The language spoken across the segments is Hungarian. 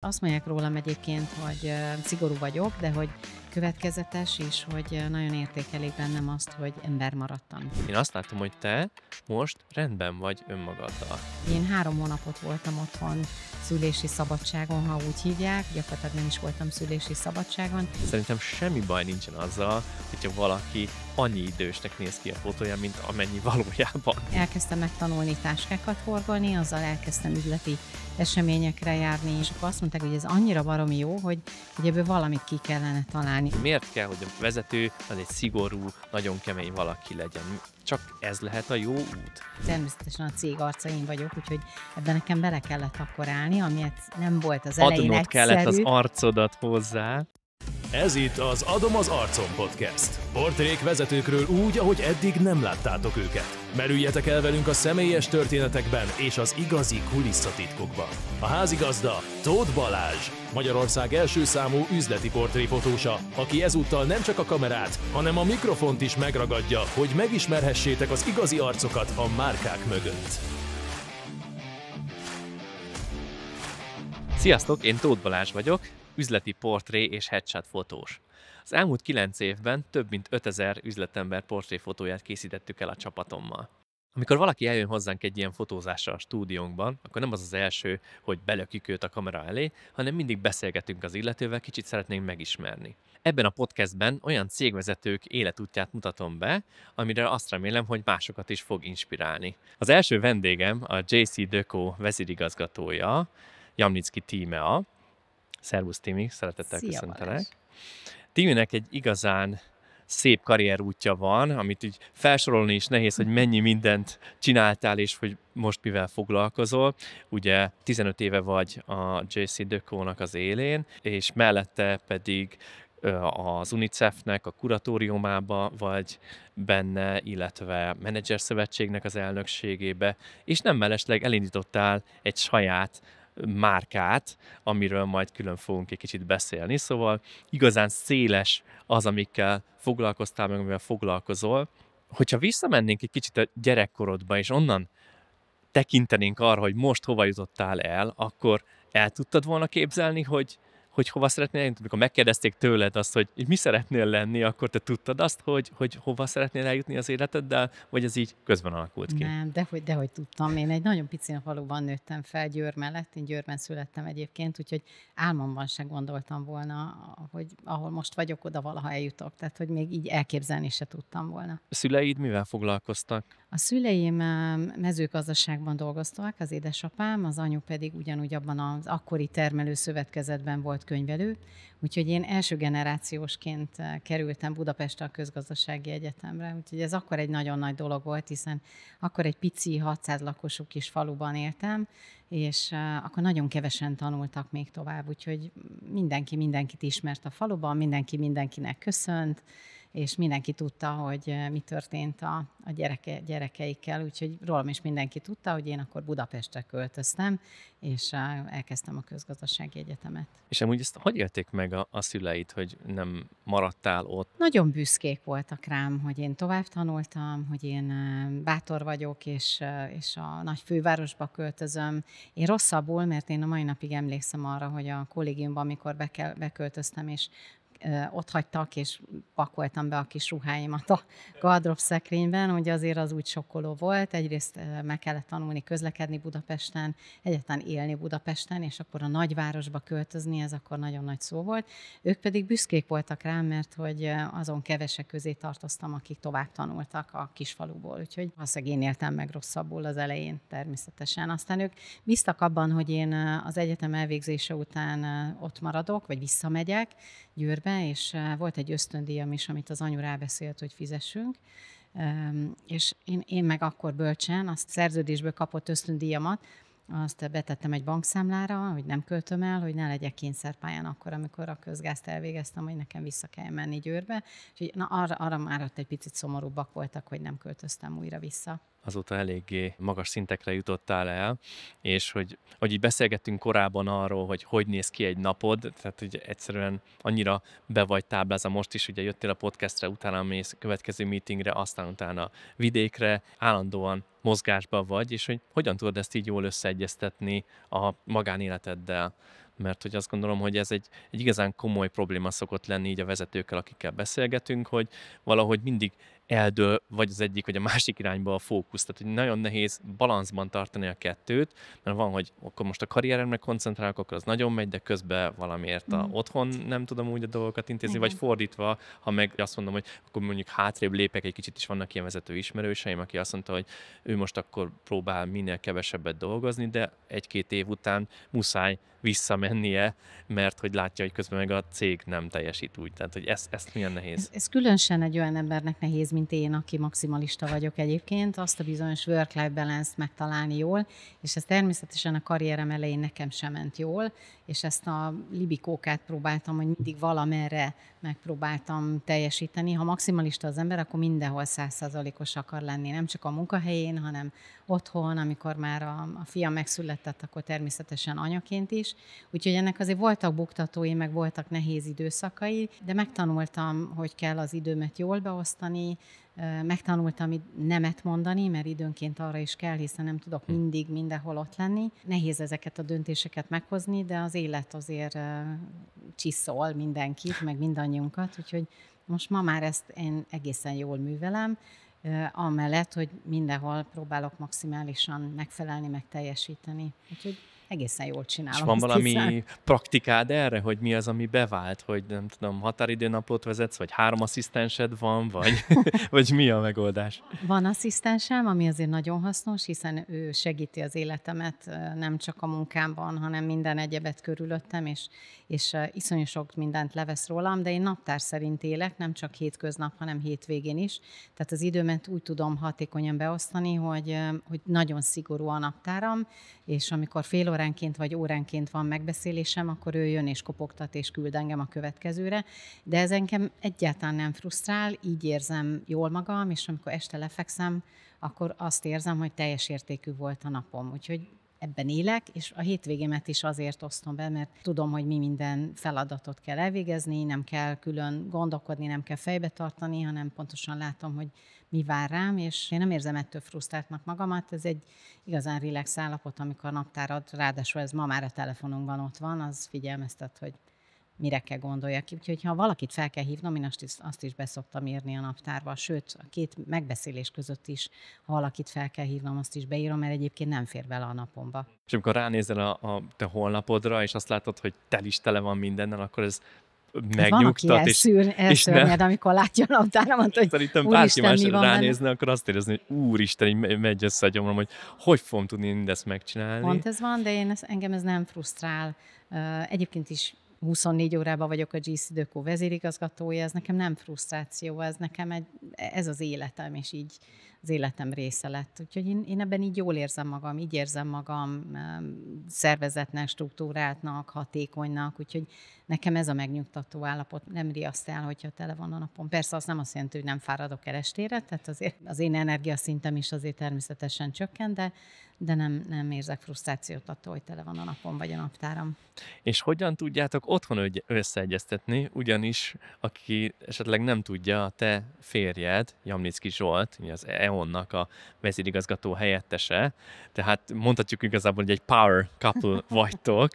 Azt mondják rólam egyébként, hogy szigorú vagyok, de hogy következetes, és hogy nagyon értékelik bennem azt, hogy ember maradtam. Én azt látom, hogy te most rendben vagy önmagaddal. Én három hónapot voltam otthon szülési szabadságon, ha úgy hívják, gyakorlatilag nem is voltam szülési szabadságon. Szerintem semmi baj nincsen azzal, hogyha valaki annyi idősnek néz ki a fotóján, mint amennyi valójában. Elkezdtem megtanulni táskákat horgolni, azzal elkezdtem üzleti eseményekre járni, és akkor azt mondták, hogy ez annyira baromi jó, hogy, hogy ebből valamit ki kellene találni tenni. Miért kell, hogy a vezető az egy szigorú, nagyon kemény valaki legyen? Csak ez lehet a jó út? Természetesen a cég arcain vagyok, úgyhogy ebben nekem bele kellett akkor állni, amiért hát nem volt az elején Adnod egyszerű. kellett az arcodat hozzá. Ez itt az Adom az Arcom Podcast. Portrék vezetőkről úgy, ahogy eddig nem láttátok őket. Merüljetek el velünk a személyes történetekben és az igazi kulisszatitkokba. A házigazda Tóth Balázs, Magyarország első számú üzleti portréfotósa, aki ezúttal nem csak a kamerát, hanem a mikrofont is megragadja, hogy megismerhessétek az igazi arcokat a márkák mögött. Sziasztok, én Tóth Balázs vagyok, üzleti portré és headshot fotós. Az elmúlt 9 évben több mint 5000 üzletember portréfotóját készítettük el a csapatommal. Amikor valaki eljön hozzánk egy ilyen fotózásra a stúdiónkban, akkor nem az az első, hogy belökjük őt a kamera elé, hanem mindig beszélgetünk az illetővel, kicsit szeretnénk megismerni. Ebben a podcastben olyan cégvezetők életútját mutatom be, amire azt remélem, hogy másokat is fog inspirálni. Az első vendégem a JC Deco vezérigazgatója, Jamnicki Tímea, Szervusz Timi, szeretettel Szia, köszöntelek. Timinek egy igazán szép karrierútja van, amit így felsorolni is nehéz, hogy mennyi mindent csináltál, és hogy most mivel foglalkozol. Ugye 15 éve vagy a JC Dökónak az élén, és mellette pedig az UNICEF-nek a kuratóriumába vagy benne, illetve menedzser szövetségnek az elnökségébe, és nem mellesleg elindítottál egy saját márkát, amiről majd külön fogunk egy kicsit beszélni. Szóval igazán széles az, amikkel foglalkoztál, meg amivel foglalkozol. Hogyha visszamennénk egy kicsit a gyerekkorodba, és onnan tekintenénk arra, hogy most hova jutottál el, akkor el tudtad volna képzelni, hogy hogy hova szeretnél eljutni. Amikor megkérdezték tőled azt, hogy mi szeretnél lenni, akkor te tudtad azt, hogy, hogy hova szeretnél eljutni az életeddel, vagy ez így közben alakult ki? Nem, de hogy, de hogy tudtam. Én egy nagyon pici faluban nőttem fel Győr mellett, én Győrben születtem egyébként, úgyhogy álmomban se gondoltam volna, hogy ahol most vagyok, oda valaha eljutok. Tehát, hogy még így elképzelni se tudtam volna. A szüleid mivel foglalkoztak? A szüleim mezőgazdaságban dolgoztak, az édesapám, az anyu pedig ugyanúgy abban az akkori termelőszövetkezetben volt könyvelő, úgyhogy én első generációsként eh, kerültem Budapestre a közgazdasági egyetemre, úgyhogy ez akkor egy nagyon nagy dolog volt, hiszen akkor egy pici 600 lakosú kis faluban éltem, és eh, akkor nagyon kevesen tanultak még tovább, úgyhogy mindenki mindenkit ismert a faluban, mindenki mindenkinek köszönt, és mindenki tudta, hogy mi történt a, a gyereke, gyerekeikkel, úgyhogy rólam is mindenki tudta, hogy én akkor Budapestre költöztem, és elkezdtem a közgazdasági egyetemet. És amúgy ezt hogy élték meg a, a szüleid, hogy nem maradtál ott? Nagyon büszkék voltak rám, hogy én tovább tanultam, hogy én bátor vagyok, és, és a nagy fővárosba költözöm. Én rosszabbul, mert én a mai napig emlékszem arra, hogy a kollégiumban, amikor bekel, beköltöztem, és ott hagytak, és pakoltam be a kis ruháimat a gardrop szekrényben, hogy azért az úgy sokkoló volt. Egyrészt meg kellett tanulni közlekedni Budapesten, egyáltalán élni Budapesten, és akkor a nagyvárosba költözni, ez akkor nagyon nagy szó volt. Ők pedig büszkék voltak rám, mert hogy azon kevesek közé tartoztam, akik tovább tanultak a kisfaluból. Úgyhogy valószínűleg én éltem meg rosszabbul az elején természetesen. Aztán ők bíztak abban, hogy én az egyetem elvégzése után ott maradok, vagy visszamegyek, Győrbe, és volt egy ösztöndíjam is, amit az anyu rábeszélt, hogy fizessünk, és én, én meg akkor bölcsen azt szerződésből kapott ösztöndíjamat, azt betettem egy bankszámlára, hogy nem költöm el, hogy ne legyek kényszerpályán akkor, amikor a közgázt elvégeztem, hogy nekem vissza kell menni Győrbe. így, na, arra, arra már ott egy picit szomorúbbak voltak, hogy nem költöztem újra vissza azóta eléggé magas szintekre jutottál el, és hogy, hogy így beszélgettünk korábban arról, hogy hogy néz ki egy napod, tehát hogy egyszerűen annyira be vagy táblázva most is, ugye jöttél a podcastre, utána mész a következő meetingre, aztán utána vidékre, állandóan mozgásban vagy, és hogy hogyan tudod ezt így jól összeegyeztetni a magánéleteddel mert hogy azt gondolom, hogy ez egy, egy igazán komoly probléma szokott lenni így a vezetőkkel, akikkel beszélgetünk, hogy valahogy mindig eldől vagy az egyik, vagy a másik irányba a fókusz. Tehát hogy nagyon nehéz balanszban tartani a kettőt, mert van, hogy akkor most a karrieremre koncentrálok, akkor az nagyon megy, de közben valamiért a, mm. otthon nem tudom úgy a dolgokat intézni, Igen. vagy fordítva, ha meg azt mondom, hogy akkor mondjuk hátrébb lépek, egy kicsit is vannak ilyen vezető ismerőseim, aki azt mondta, hogy ő most akkor próbál minél kevesebbet dolgozni, de egy-két év után muszáj visszamennie, mert hogy látja, hogy közben meg a cég nem teljesít úgy. Tehát, hogy ez, ezt milyen nehéz. Ez, ez különösen egy olyan embernek nehéz, mint én, aki maximalista vagyok egyébként, azt a bizonyos work-life balance megtalálni jól, és ez természetesen a karrierem elején nekem sem ment jól, és ezt a libikókát próbáltam, hogy mindig valamerre megpróbáltam teljesíteni. Ha maximalista az ember, akkor mindenhol százszázalékos akar lenni, nem csak a munkahelyén, hanem otthon, amikor már a, a fiam megszületett, akkor természetesen anyaként is. Úgyhogy ennek azért voltak buktatói, meg voltak nehéz időszakai, de megtanultam, hogy kell az időmet jól beosztani, Megtanultam nemet mondani, mert időnként arra is kell, hiszen nem tudok hm. mindig mindenhol ott lenni. Nehéz ezeket a döntéseket meghozni, de az élet azért csiszol mindenkit, meg mindannyiunkat, úgyhogy most ma már ezt én egészen jól művelem, amellett, hogy mindenhol próbálok maximálisan megfelelni, meg teljesíteni. Úgyhogy egészen jól csinálom. És van valami hiszen. praktikád erre, hogy mi az, ami bevált, hogy nem tudom, határidőnaplót vezetsz, vagy három asszisztensed van, vagy, vagy mi a megoldás? Van asszisztensem, ami azért nagyon hasznos, hiszen ő segíti az életemet nem csak a munkámban, hanem minden egyebet körülöttem, és, és iszonyú sok mindent levesz rólam, de én naptár szerint élek, nem csak hétköznap, hanem hétvégén is. Tehát az időmet úgy tudom hatékonyan beosztani, hogy, hogy nagyon szigorú a naptáram, és amikor fél óránként vagy óránként van megbeszélésem, akkor ő jön és kopogtat és küld engem a következőre, de ez engem egyáltalán nem frusztrál, így érzem jól magam, és amikor este lefekszem, akkor azt érzem, hogy teljes értékű volt a napom. Úgyhogy ebben élek, és a hétvégémet is azért osztom be, mert tudom, hogy mi minden feladatot kell elvégezni, nem kell külön gondolkodni, nem kell fejbe tartani, hanem pontosan látom, hogy mi vár rám, és én nem érzem ettől frusztráltnak magamat. Ez egy igazán relax állapot, amikor a naptárad, ráadásul ez ma már a telefonunkban ott van, az figyelmeztet, hogy mire kell gondoljak ki. Úgyhogy ha valakit fel kell hívnom, én azt is, azt is beszoktam írni a naptárba, sőt, a két megbeszélés között is, ha valakit fel kell hívnom, azt is beírom, mert egyébként nem fér bele a napomba. És amikor ránézel a, a te holnapodra, és azt látod, hogy tel is tele van mindennel, akkor ez hát megnyugtat. Van, és, elszűr, és nem. Hát amikor látja a naptáramat, hogy Szerintem bárki más ránézne, benne. akkor azt érezni, hogy úristen, így megy össze a gyomrom, hogy hogy fogom tudni mindezt megcsinálni. Pont ez van, de én ezt, engem ez nem frusztrál. Egyébként is 24 órában vagyok a GC Dökó vezérigazgatója, ez nekem nem frusztráció, ez nekem egy, ez az életem, és így az életem része lett. Úgyhogy én, én ebben így jól érzem magam, így érzem magam szervezetnek, struktúráltnak, hatékonynak, úgyhogy nekem ez a megnyugtató állapot nem riaszt el, hogyha tele van a napom. Persze az nem azt jelenti, hogy nem fáradok el estére, tehát azért az én energiaszintem is azért természetesen csökken, de, de nem, nem érzek frusztrációt attól, hogy tele van a napom vagy a naptáram. És hogyan tudjátok otthon összeegyeztetni, ugyanis aki esetleg nem tudja, a te férjed, Jamnicki Zsolt, az EON-nak a vezérigazgató helyettese, tehát mondhatjuk igazából, hogy egy power couple vagytok,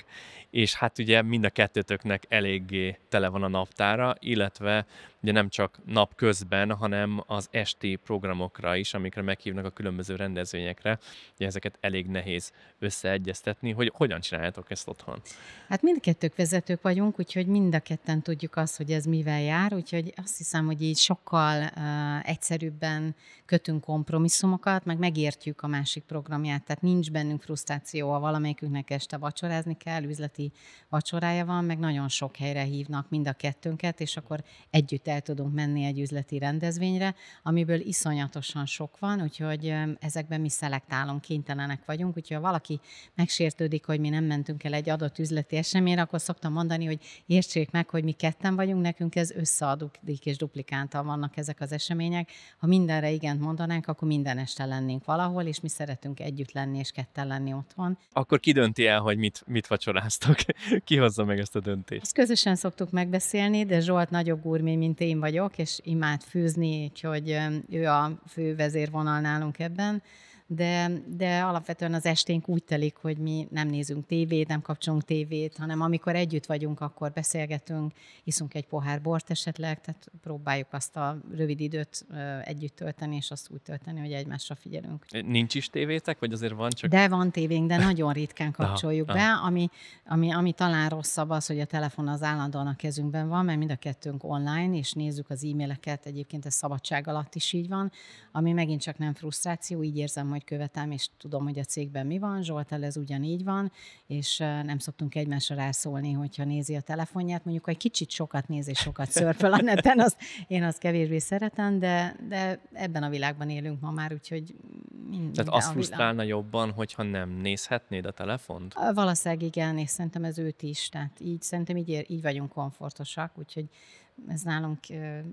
és hát ugye mind a kettőtöknek eléggé tele van a naptára, illetve ugye nem csak nap közben, hanem az esti programokra is, amikre meghívnak a különböző rendezvényekre, ugye ezeket elég nehéz összeegyeztetni, hogy hogyan csináljátok ezt otthon? Hát mindkettők vezetők vagyunk, úgyhogy mind a ketten tudjuk azt, hogy ez mivel jár, úgyhogy azt hiszem, hogy így sokkal uh, egyszerűbben kötünk kompromisszumokat, meg megértjük a másik programját, tehát nincs bennünk frusztráció, ha valamelyikünknek este vacsorázni kell, üzleti heti vacsorája van, meg nagyon sok helyre hívnak mind a kettőnket, és akkor együtt el tudunk menni egy üzleti rendezvényre, amiből iszonyatosan sok van, úgyhogy ezekben mi szelektálunk, kénytelenek vagyunk, úgyhogy ha valaki megsértődik, hogy mi nem mentünk el egy adott üzleti eseményre, akkor szoktam mondani, hogy értsék meg, hogy mi ketten vagyunk, nekünk ez összeadódik és duplikántal vannak ezek az események. Ha mindenre igent mondanánk, akkor minden este lennénk valahol, és mi szeretünk együtt lenni és ketten lenni otthon. Akkor ki dönti el, hogy mit, mit vacsoráztak? szoktátok? Ki hozza meg ezt a döntést? Ezt közösen szoktuk megbeszélni, de Zsolt nagyobb gurmé, mint én vagyok, és imád főzni, úgyhogy ő a fő vezérvonal nálunk ebben de, de alapvetően az esténk úgy telik, hogy mi nem nézünk tévét, nem kapcsolunk tévét, hanem amikor együtt vagyunk, akkor beszélgetünk, iszunk egy pohár bort esetleg, tehát próbáljuk azt a rövid időt együtt tölteni, és azt úgy tölteni, hogy egymásra figyelünk. Nincs is tévétek, vagy azért van csak? De van tévénk, de nagyon ritkán kapcsoljuk be, ami, ami, ami talán rosszabb az, hogy a telefon az állandóan a kezünkben van, mert mind a kettőnk online, és nézzük az e-maileket, egyébként ez szabadság alatt is így van, ami megint csak nem frusztráció, így érzem, hogy hogy követem, és tudom, hogy a cégben mi van, el ez ugyanígy van, és nem szoktunk egymásra rászólni, hogyha nézi a telefonját, mondjuk, egy kicsit sokat néz és sokat szörföl a neten, azt, én azt kevésbé szeretem, de, de ebben a világban élünk ma már, úgyhogy minden Tehát azt frusztrálna jobban, hogyha nem nézhetnéd a telefont? Valószínűleg igen, és szerintem ez őt is, tehát így szerintem így, így vagyunk komfortosak, úgyhogy ez nálunk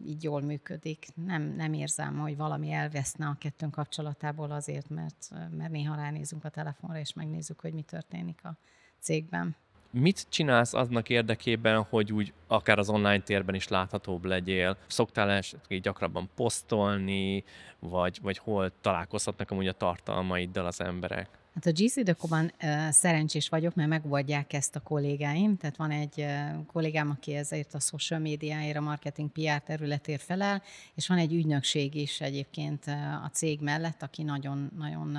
így jól működik. Nem, nem érzem, hogy valami elveszne a kettőnk kapcsolatából azért, mert, mert néha ránézünk a telefonra, és megnézzük, hogy mi történik a cégben. Mit csinálsz aznak érdekében, hogy úgy akár az online térben is láthatóbb legyél? Szoktál esetleg gyakrabban posztolni, vagy, vagy hol találkozhatnak amúgy a tartalmaiddal az emberek? Hát a GC Dekoban szerencsés vagyok, mert megoldják ezt a kollégáim. Tehát van egy kollégám, aki ezért a social médiáért, a marketing PR területért felel, és van egy ügynökség is egyébként a cég mellett, aki nagyon-nagyon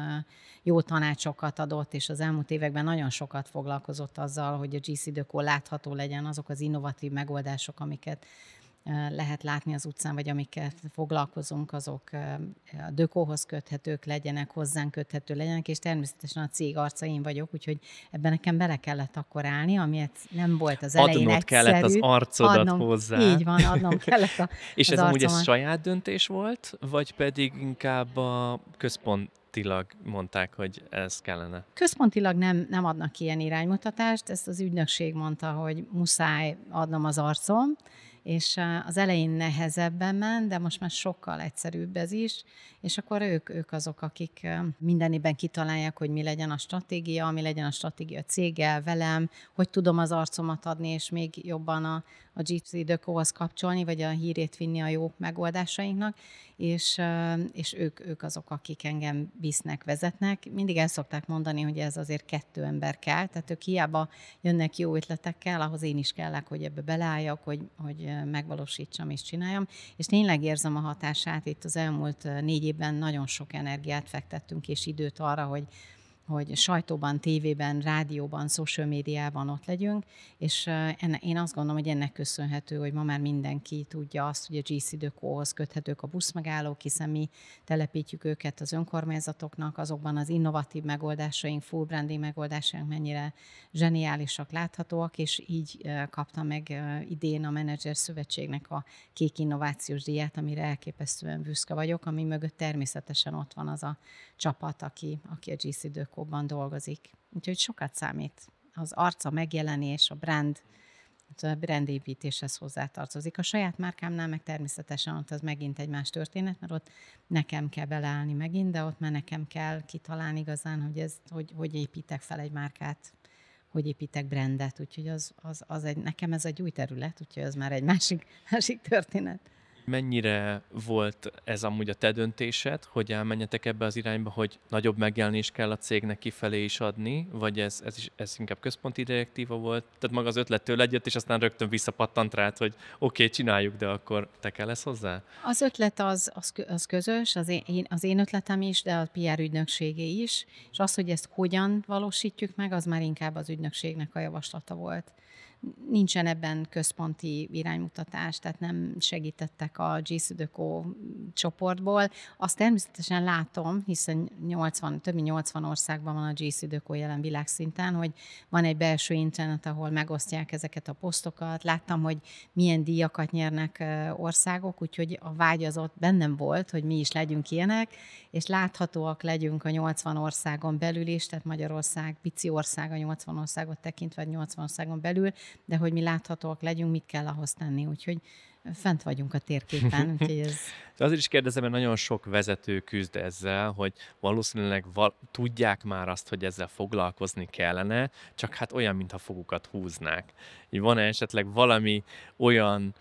jó tanácsokat adott, és az elmúlt években nagyon sokat foglalkozott azzal, hogy a GC Dökó látható legyen azok az innovatív megoldások, amiket lehet látni az utcán, vagy amikkel foglalkozunk, azok a dökóhoz köthetők legyenek, hozzánk köthető legyenek, és természetesen a cég arca én vagyok, úgyhogy ebben nekem bele kellett akkor állni, amiért nem volt az elején Adnod egyszerű. kellett az arcodat adnom, hozzá. Így van, adnom kellett a, És az ez amúgy ez saját döntés volt, vagy pedig inkább a központ központilag mondták, hogy ez kellene? Központilag nem, nem adnak ilyen iránymutatást, ezt az ügynökség mondta, hogy muszáj adnom az arcom, és az elején nehezebben ment, de most már sokkal egyszerűbb ez is, és akkor ők, ők azok, akik mindenében kitalálják, hogy mi legyen a stratégia, mi legyen a stratégia céggel, velem, hogy tudom az arcomat adni, és még jobban a, a Gypsy Dökóhoz kapcsolni, vagy a hírét vinni a jó megoldásainknak, és, és ők, ők azok, akik engem visznek, vezetnek. Mindig el szokták mondani, hogy ez azért kettő ember kell, tehát ők hiába jönnek jó ötletekkel, ahhoz én is kellek, hogy ebbe beleálljak, hogy, hogy megvalósítsam és csináljam, és tényleg érzem a hatását itt az elmúlt négy évben nagyon sok energiát fektettünk és időt arra, hogy hogy sajtóban, tévében, rádióban, social médiában ott legyünk, és én azt gondolom, hogy ennek köszönhető, hogy ma már mindenki tudja azt, hogy a GC Deco-hoz köthetők a buszmegállók, hiszen mi telepítjük őket az önkormányzatoknak, azokban az innovatív megoldásaink, full branding megoldásaink mennyire zseniálisak, láthatóak, és így kapta meg idén a Menedzser Szövetségnek a Kék Innovációs Díját, amire elképesztően büszke vagyok, ami mögött természetesen ott van az a csapat, aki, aki a GC Dökóban dolgozik. Úgyhogy sokat számít. Az arca megjelenés, a brand, a brand építéshez hozzátartozik. A saját márkámnál meg természetesen ott az megint egy más történet, mert ott nekem kell beleállni megint, de ott már nekem kell kitalálni igazán, hogy, ez, hogy, hogy építek fel egy márkát, hogy építek brandet, úgyhogy az, az, az egy, nekem ez egy új terület, úgyhogy ez már egy másik, másik történet mennyire volt ez amúgy a te döntésed, hogy elmenjetek ebbe az irányba, hogy nagyobb megjelenés kell a cégnek kifelé is adni, vagy ez, ez, is, ez inkább központi direktíva volt? Tehát maga az ötlettől egyet, és aztán rögtön visszapattant rád, hogy oké, okay, csináljuk, de akkor te kell lesz hozzá? Az ötlet az, az, az közös, az én, az én ötletem is, de a PR ügynökségé is, és az, hogy ezt hogyan valósítjuk meg, az már inkább az ügynökségnek a javaslata volt nincsen ebben központi iránymutatás, tehát nem segítettek a g csoportból. Azt természetesen látom, hiszen 80, több mint 80 országban van a g jelen világszinten, hogy van egy belső internet, ahol megosztják ezeket a posztokat. Láttam, hogy milyen díjakat nyernek országok, úgyhogy a vágy az ott bennem volt, hogy mi is legyünk ilyenek, és láthatóak legyünk a 80 országon belül is, tehát Magyarország pici ország a 80 országot tekintve, 80 országon belül, de hogy mi láthatóak legyünk, mit kell ahhoz tenni. Úgyhogy fent vagyunk a térképen, úgyhogy ez... De azért is kérdezem, mert nagyon sok vezető küzd ezzel, hogy valószínűleg val- tudják már azt, hogy ezzel foglalkozni kellene, csak hát olyan, mintha fogukat húznák. Így van-e esetleg valami olyan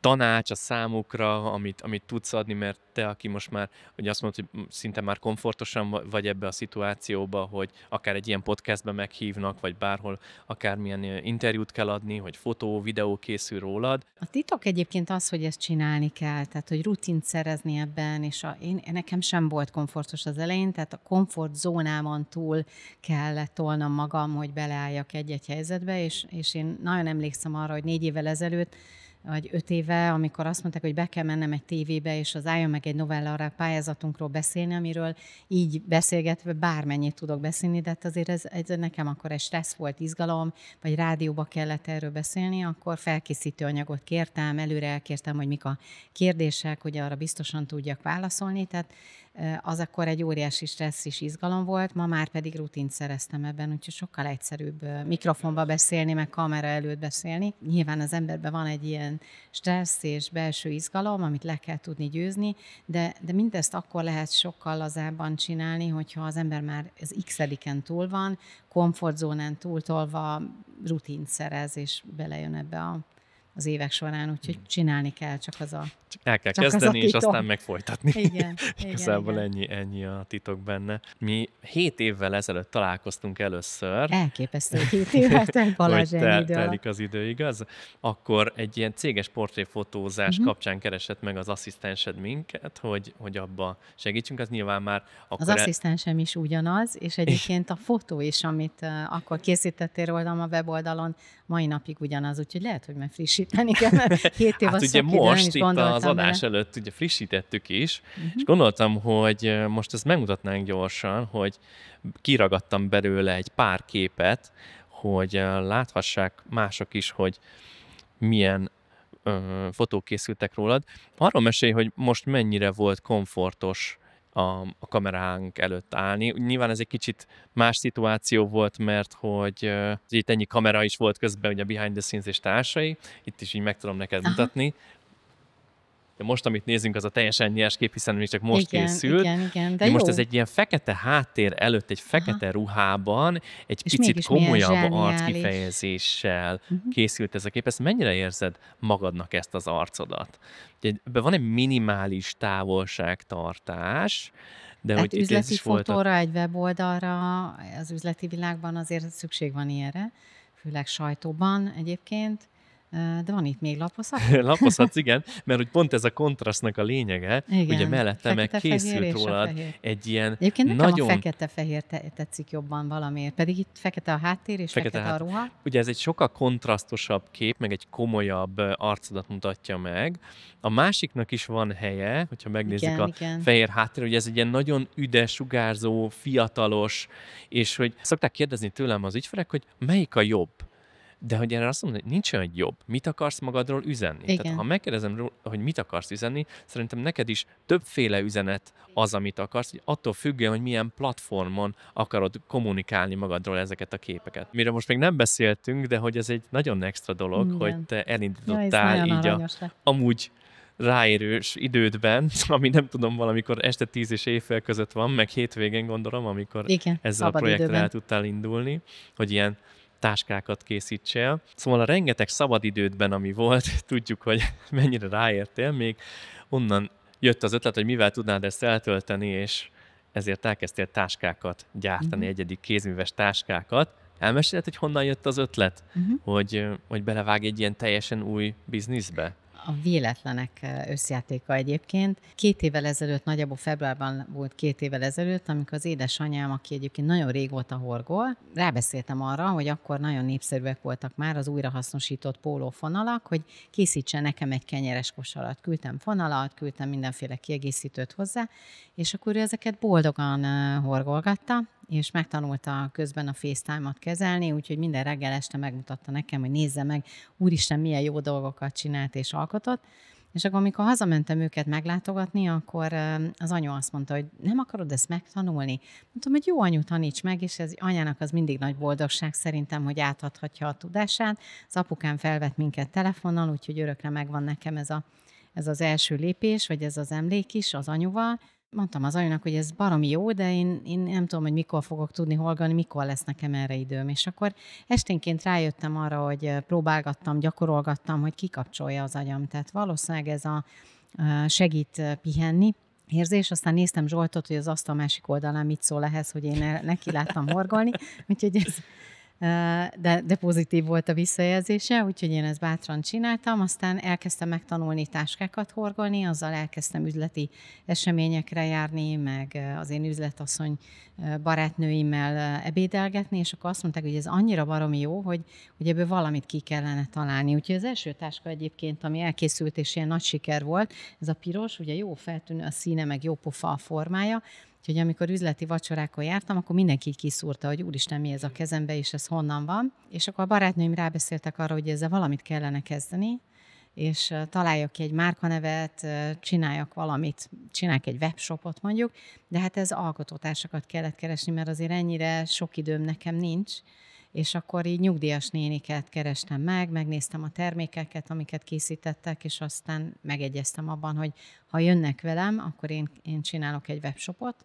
tanács a számukra, amit, amit tudsz adni, mert te, aki most már ugye azt mondod, hogy szinte már komfortosan vagy ebbe a szituációba, hogy akár egy ilyen podcastbe meghívnak, vagy bárhol akármilyen interjút kell adni, hogy fotó, videó készül rólad. A titok egyébként az, hogy ezt csinálni kell, tehát hogy rutint szerezni ebben, és a, én, nekem sem volt komfortos az elején, tehát a komfort zónámon túl kellett tolnom magam, hogy beleálljak egy-egy helyzetbe, és, és én nagyon emlékszem arra, hogy négy évvel ezelőtt vagy öt éve, amikor azt mondták, hogy be kell mennem egy tévébe, és az álljon meg egy novella arra pályázatunkról beszélni, amiről így beszélgetve bármennyit tudok beszélni, de hát azért ez, ez nekem akkor egy stressz volt, izgalom, vagy rádióba kellett erről beszélni, akkor felkészítő anyagot kértem, előre elkértem, hogy mik a kérdések, hogy arra biztosan tudjak válaszolni, tehát az akkor egy óriási stressz és izgalom volt, ma már pedig rutint szereztem ebben, úgyhogy sokkal egyszerűbb mikrofonba beszélni, meg kamera előtt beszélni. Nyilván az emberben van egy ilyen stressz és belső izgalom, amit le kell tudni győzni, de, de mindezt akkor lehet sokkal lazábban csinálni, hogyha az ember már az x túl van, komfortzónán túltolva rutint szerez, és belejön ebbe a az évek során, úgyhogy mm. csinálni kell, csak az a Csak el kell csak kezdeni, az és aztán megfolytatni. Igen. Igazából igen, igen. Ennyi, ennyi a titok benne. Mi hét évvel ezelőtt találkoztunk először. Elképesztő, hét évvel, tehát Balázs hogy telik az idő, igaz? Akkor egy ilyen céges portréfotózás uh-huh. kapcsán keresett meg az asszisztensed minket, hogy, hogy abba segítsünk, az nyilván már... Akkor az el... asszisztensem is ugyanaz, és egyébként a fotó is, amit akkor készítettél rólam a weboldalon, mai napig ugyanaz, úgyhogy lehet, hogy már frissít frissíteni kell, mert hét év hát ugye most itt az adás mire. előtt ugye frissítettük is, uh-huh. és gondoltam, hogy most ezt megmutatnánk gyorsan, hogy kiragadtam belőle egy pár képet, hogy láthassák mások is, hogy milyen ö, fotók készültek rólad. Arról mesélj, hogy most mennyire volt komfortos a, a kameránk előtt állni. Nyilván ez egy kicsit más szituáció volt, mert hogy uh, itt ennyi kamera is volt közben, ugye behind the scenes és társai, itt is így meg tudom neked Aha. mutatni, de most, amit nézünk, az a teljesen nyers kép, hiszen még csak most igen, készült. Igen, igen, de, de most ez egy ilyen fekete háttér előtt, egy fekete Aha. ruhában, egy És picit komolyabb arckifejezéssel uh-huh. készült ez a kép. Ezt mennyire érzed magadnak ezt az arcodat? Ebben van egy minimális távolságtartás, de hát hogy üzleti is fotóra, a... egy weboldalra, az üzleti világban azért szükség van ilyenre, főleg sajtóban egyébként. De van itt még laposzat? laposzat, igen, mert hogy pont ez a kontrasztnak a lényege, igen, ugye mellette meg készült rólad egy ilyen Egyébként nekem nagyon... a fekete-fehér te- tetszik jobban valamiért, pedig itt fekete a háttér és fekete, fekete a hát- ruha. Ugye ez egy sokkal kontrasztosabb kép, meg egy komolyabb arcodat mutatja meg. A másiknak is van helye, hogyha megnézzük igen, a igen. fehér háttér, hogy ez egy ilyen nagyon üdes, sugárzó, fiatalos, és hogy szokták kérdezni tőlem az ügyfelek, hogy melyik a jobb? De hogy erre azt mondom, hogy nincs olyan jobb. Mit akarsz magadról üzenni? Igen. Tehát ha megkérdezem, hogy mit akarsz üzenni, szerintem neked is többféle üzenet az, amit akarsz, hogy attól függően, hogy milyen platformon akarod kommunikálni magadról ezeket a képeket. Mire most még nem beszéltünk, de hogy ez egy nagyon extra dolog, Igen. hogy te elindítottál ja, így a, amúgy ráérős idődben, ami nem tudom, valamikor este tíz és éjfél között van, meg hétvégén gondolom, amikor Igen, ezzel a projektre el tudtál indulni, hogy ilyen táskákat készítsél. Szóval a rengeteg szabadidődben, ami volt, tudjuk, hogy mennyire ráértél, még onnan jött az ötlet, hogy mivel tudnád ezt eltölteni, és ezért elkezdtél táskákat gyártani, mm. egyedi kézműves táskákat. Elmeséled, hogy honnan jött az ötlet, uh-huh. hogy, hogy belevág egy ilyen teljesen új bizniszbe? a véletlenek összjátéka egyébként. Két évvel ezelőtt, nagyjából februárban volt két évvel ezelőtt, amikor az édesanyám, aki egyébként nagyon régóta horgol, rábeszéltem arra, hogy akkor nagyon népszerűek voltak már az újrahasznosított pólófonalak, hogy készítsen nekem egy kenyeres kosarat. Küldtem fonalat, küldtem mindenféle kiegészítőt hozzá, és akkor ő ezeket boldogan horgolgatta, és megtanulta közben a facetime ot kezelni, úgyhogy minden reggel este megmutatta nekem, hogy nézze meg, úristen, milyen jó dolgokat csinált és alkotott. És akkor, amikor hazamentem őket meglátogatni, akkor az anya azt mondta, hogy nem akarod ezt megtanulni? Mondtam, hogy jó anyu, taníts meg, és ez anyának az mindig nagy boldogság szerintem, hogy átadhatja a tudását. Az apukám felvett minket telefonnal, úgyhogy örökre megvan nekem ez, a, ez az első lépés, vagy ez az emlék is az anyuval mondtam az anyunak, hogy ez baromi jó, de én, én nem tudom, hogy mikor fogok tudni holgani, mikor lesz nekem erre időm. És akkor esténként rájöttem arra, hogy próbálgattam, gyakorolgattam, hogy kikapcsolja az agyam. Tehát valószínűleg ez a segít pihenni, érzés, aztán néztem Zsoltot, hogy az asztal másik oldalán mit szól ehhez, hogy én neki láttam horgolni, úgyhogy ez, de, de pozitív volt a visszajelzése, úgyhogy én ezt bátran csináltam, aztán elkezdtem megtanulni táskákat horgolni, azzal elkezdtem üzleti eseményekre járni, meg az én üzletasszony barátnőimmel ebédelgetni, és akkor azt mondták, hogy ez annyira baromi jó, hogy, hogy ebből valamit ki kellene találni. Úgyhogy az első táska egyébként, ami elkészült és ilyen nagy siker volt, ez a piros, ugye jó feltűnő a színe, meg jó pofa a formája, Úgyhogy amikor üzleti vacsorákon jártam, akkor mindenki kiszúrta, hogy úristen, mi ez a kezembe, és ez honnan van. És akkor a barátnőim rábeszéltek arra, hogy ezzel valamit kellene kezdeni, és találjak ki egy márkanevet, csináljak valamit, csinálják egy webshopot mondjuk, de hát ez alkotótársakat kellett keresni, mert azért ennyire sok időm nekem nincs és akkor így nyugdíjas néniket kerestem meg, megnéztem a termékeket, amiket készítettek, és aztán megegyeztem abban, hogy ha jönnek velem, akkor én, én csinálok egy webshopot,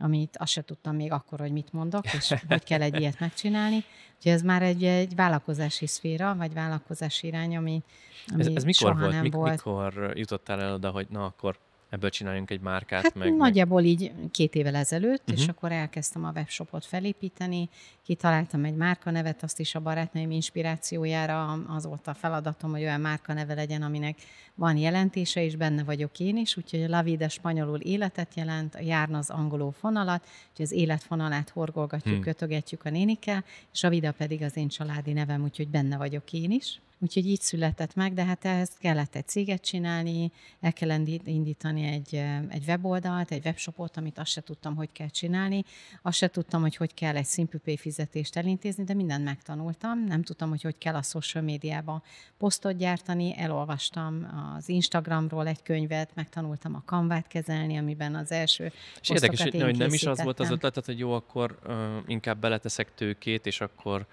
amit azt se tudtam még akkor, hogy mit mondok, és hogy kell egy ilyet megcsinálni. Úgyhogy ez már egy, egy vállalkozási szféra, vagy vállalkozási irány, ami, ami ez, ez mikor soha volt? nem Mik, volt. Mikor jutottál el oda, hogy na akkor ebből csináljunk egy márkát? Hát meg, nagyjából meg... így két évvel ezelőtt, uh-huh. és mhm. akkor elkezdtem a webshopot felépíteni, kitaláltam egy márkanevet, azt is a barátnőim inspirációjára az volt a feladatom, hogy olyan márkaneve legyen, aminek van jelentése, és benne vagyok én is, úgyhogy a Lavide spanyolul életet jelent, a járna az angoló fonalat, úgyhogy az életfonalát horgolgatjuk, hmm. kötögetjük a nénikkel, és a Vida pedig az én családi nevem, úgyhogy benne vagyok én is. Úgyhogy így született meg, de hát ehhez kellett egy céget csinálni, el kell indítani egy, egy weboldalt, egy webshopot, amit azt se tudtam, hogy kell csinálni, azt se tudtam, hogy hogy kell egy színpüpé fizetést elintézni, de mindent megtanultam. Nem tudtam, hogy hogy kell a social médiába posztot gyártani, elolvastam az Instagramról egy könyvet, megtanultam a kanvát kezelni, amiben az első És érdekes, hogy nem is az volt az ötletet, hogy jó, akkor uh, inkább beleteszek tőkét, és akkor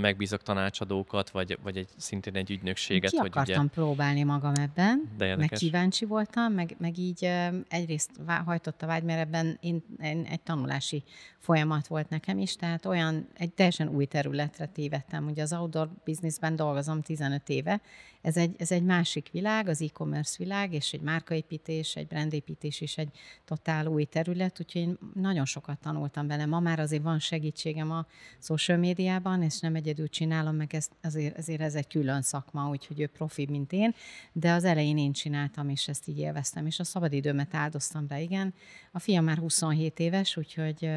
megbízok tanácsadókat, vagy, vagy egy szintén egy ügynökséget. Ki akartam ugye... próbálni magam ebben, De meg kíváncsi voltam, meg, meg így egyrészt hajtott a vágy, mert ebben én, én egy tanulási folyamat volt nekem is, tehát olyan, egy teljesen új területre tévedtem. Ugye az outdoor bizniszben dolgozom 15 éve, ez egy, ez egy másik világ, az e-commerce világ, és egy márkaépítés, egy brandépítés is egy totál új terület, úgyhogy én nagyon sokat tanultam vele. Ma már azért van segítségem a social médiában, és nem egyedül csinálom, meg ezt, azért, azért ez egy külön szakma, úgyhogy ő profi, mint én, de az elején én csináltam, és ezt így élveztem, és a szabadidőmet áldoztam be, igen. A fiam már 27 éves, úgyhogy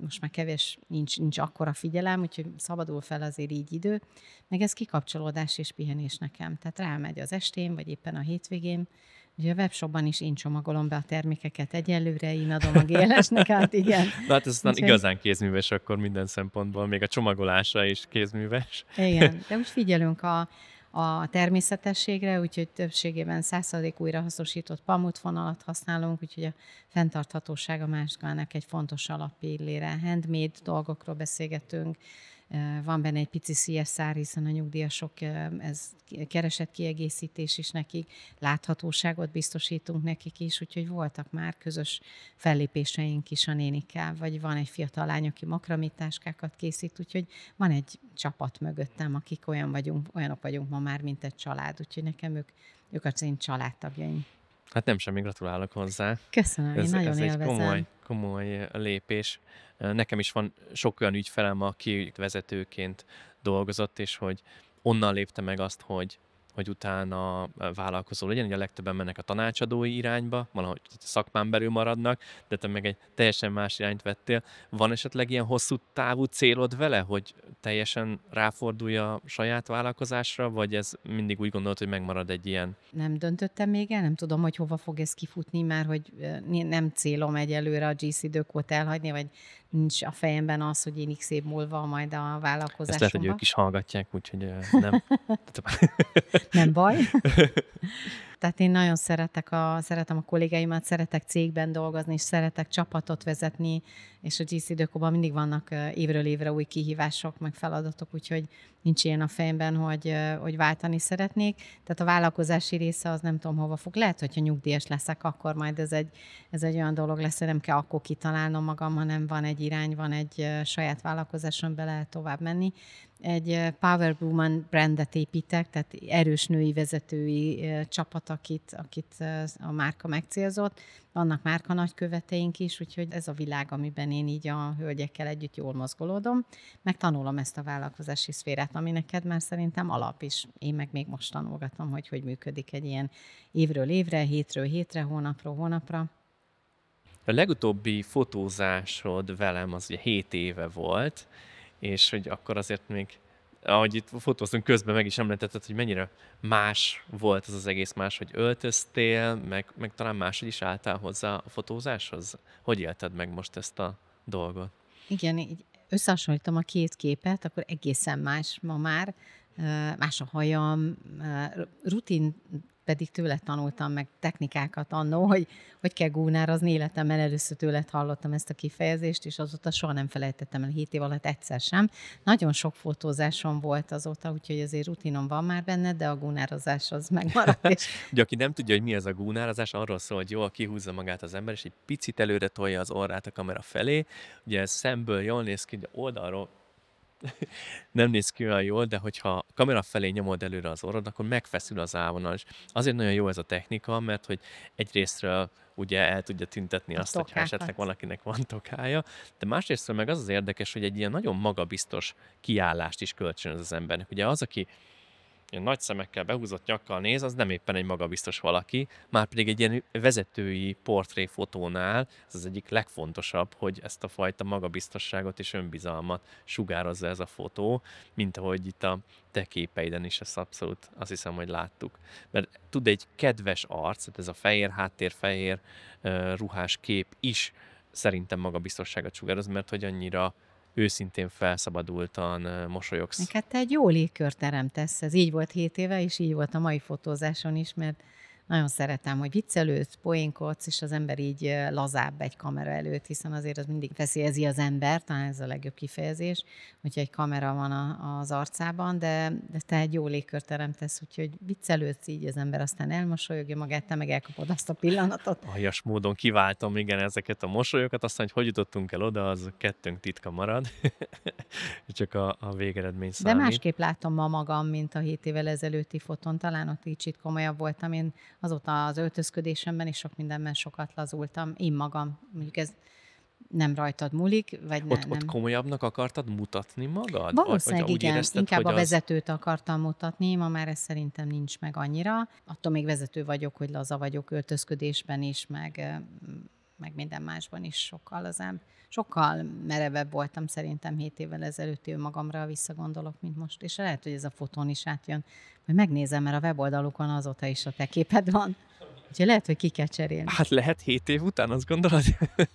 most már kevés, nincs, nincs akkora figyelem, úgyhogy szabadul fel azért így idő, meg ez kikapcsolódás és pihenés nekem. Tehát tehát rámegy az estén, vagy éppen a hétvégén, Ugye a webshopban is én csomagolom be a termékeket egyelőre, én adom a gélesnek át, igen. De hát ez aztán Úgyhogy... igazán kézműves akkor minden szempontból, még a csomagolása is kézműves. Igen, de úgy figyelünk a, a természetességre, úgyhogy többségében hasznosított újrahasznosított pamutfonalat használunk, úgyhogy a fenntarthatóság a másgának egy fontos alapillére. Handmade dolgokról beszélgetünk, van benne egy pici CSR, hiszen a nyugdíjasok, ez keresett kiegészítés is nekik, láthatóságot biztosítunk nekik is, úgyhogy voltak már közös fellépéseink is a nénikkel, vagy van egy fiatal lány, aki makramitáskákat készít, úgyhogy van egy csapat mögöttem, akik olyan vagyunk, olyanok vagyunk ma már, mint egy család, úgyhogy nekem ők, ők az én családtagjaim. Hát nem semmi, gratulálok hozzá. Köszönöm, ez, én nagyon ez élvezem. egy komoly, komoly lépés. Nekem is van sok olyan ügyfelem, aki vezetőként dolgozott, és hogy onnan lépte meg azt, hogy hogy utána vállalkozó legyen, ugye a legtöbben mennek a tanácsadói irányba, valahogy szakmán belül maradnak, de te meg egy teljesen más irányt vettél. Van esetleg ilyen hosszú távú célod vele, hogy teljesen ráfordulj a saját vállalkozásra, vagy ez mindig úgy gondolod, hogy megmarad egy ilyen? Nem döntöttem még el, nem tudom, hogy hova fog ez kifutni már, hogy nem célom egyelőre a GC időkot elhagyni, vagy nincs a fejemben az, hogy én x év múlva majd a vállalkozásomban. Ezt lehet, hogy ők is hallgatják, úgyhogy nem. nem baj. Tehát én nagyon szeretek a, szeretem a kollégáimat, szeretek cégben dolgozni, és szeretek csapatot vezetni, és a GC Dökóban mindig vannak évről évre új kihívások, meg feladatok, úgyhogy nincs ilyen a fejemben, hogy, hogy váltani szeretnék. Tehát a vállalkozási része az nem tudom hova fog. Lehet, hogyha nyugdíjas leszek, akkor majd ez egy, ez egy olyan dolog lesz, hogy nem kell akkor kitalálnom magam, hanem van egy irány, van egy saját vállalkozáson, be lehet tovább menni egy Power Woman brandet építek, tehát erős női vezetői csapat, akit, akit a márka megcélzott. Vannak márka nagyköveteink is, úgyhogy ez a világ, amiben én így a hölgyekkel együtt jól mozgolódom. Megtanulom ezt a vállalkozási szférát, ami neked már szerintem alap is. Én meg még most tanulgatom, hogy hogy működik egy ilyen évről évre, hétről hétre, hónapról hónapra. A legutóbbi fotózásod velem az ugye 7 éve volt, és hogy akkor azért még ahogy itt fotóztunk közben, meg is említetted, hogy mennyire más volt az az egész más, hogy öltöztél, meg, meg talán máshogy is álltál hozzá a fotózáshoz. Hogy élted meg most ezt a dolgot? Igen, így összehasonlítom a két képet, akkor egészen más ma már más a hajam, rutin pedig tőle tanultam meg technikákat annó, hogy hogy kell gúnározni, életemben először tőle hallottam ezt a kifejezést, és azóta soha nem felejtettem el, hét év alatt egyszer sem. Nagyon sok fotózásom volt azóta, úgyhogy azért rutinom van már benne, de a gúnározás az megmaradt. És... Ugye, aki nem tudja, hogy mi ez a gúnározás, arról szól, hogy jól kihúzza magát az ember, és egy picit előre tolja az orrát a kamera felé. Ugye ez szemből jól néz ki, de oldalról nem néz ki olyan jól, de hogyha a kamera felé nyomod előre az orrod, akkor megfeszül az ávonal. És azért nagyon jó ez a technika, mert hogy egyrésztről ugye el tudja tüntetni a azt, hogy esetleg valakinek van tokája, de másrésztről meg az az érdekes, hogy egy ilyen nagyon magabiztos kiállást is kölcsönöz az embernek. Ugye az, aki ilyen nagy szemekkel, behúzott nyakkal néz, az nem éppen egy magabiztos valaki, már pedig egy ilyen vezetői portréfotónál ez az egyik legfontosabb, hogy ezt a fajta magabiztosságot és önbizalmat sugározza ez a fotó, mint ahogy itt a te képeiden is ezt abszolút azt hiszem, hogy láttuk. Mert tud egy kedves arc, tehát ez a fehér háttér, fehér ruhás kép is szerintem magabiztosságot sugároz, mert hogy annyira őszintén felszabadultan mosolyogsz. Hát te egy jó légkört teremtesz, ez így volt hét éve, és így volt a mai fotózáson is, mert nagyon szeretem, hogy viccelődsz, poénkodsz, és az ember így lazább egy kamera előtt, hiszen azért az mindig feszélyezi az ember, talán ez a legjobb kifejezés, hogyha egy kamera van a, az arcában, de, de te egy jó légkör teremtesz, úgyhogy viccelődsz így, az ember aztán elmosolyogja magát, te meg elkapod azt a pillanatot. Aljas módon kiváltom, igen, ezeket a mosolyokat, aztán, hogy hogy jutottunk el oda, az kettőnk titka marad, csak a, a végeredmény számít. De másképp látom ma magam, mint a 7 évvel ezelőtti foton, talán ott kicsit komolyabb voltam, én azóta az öltözködésemben és sok mindenben sokat lazultam. Én magam, mondjuk ez nem rajtad múlik, vagy ne, ott, nem. Ott komolyabbnak akartad mutatni magad? Valószínűleg vagy, igen, érezted, inkább a vezetőt az... akartam mutatni, ma már ez szerintem nincs meg annyira. Attól még vezető vagyok, hogy laza vagyok öltözködésben is, meg meg minden másban is sokkal lazám. Sokkal merevebb voltam szerintem 7 évvel ezelőtt ő magamra visszagondolok, mint most. És lehet, hogy ez a fotón is átjön. Majd megnézem, mert a weboldalukon azóta is a te képed van. Úgyhogy lehet, hogy ki kell cserélni. Hát lehet hét év után, azt gondolod?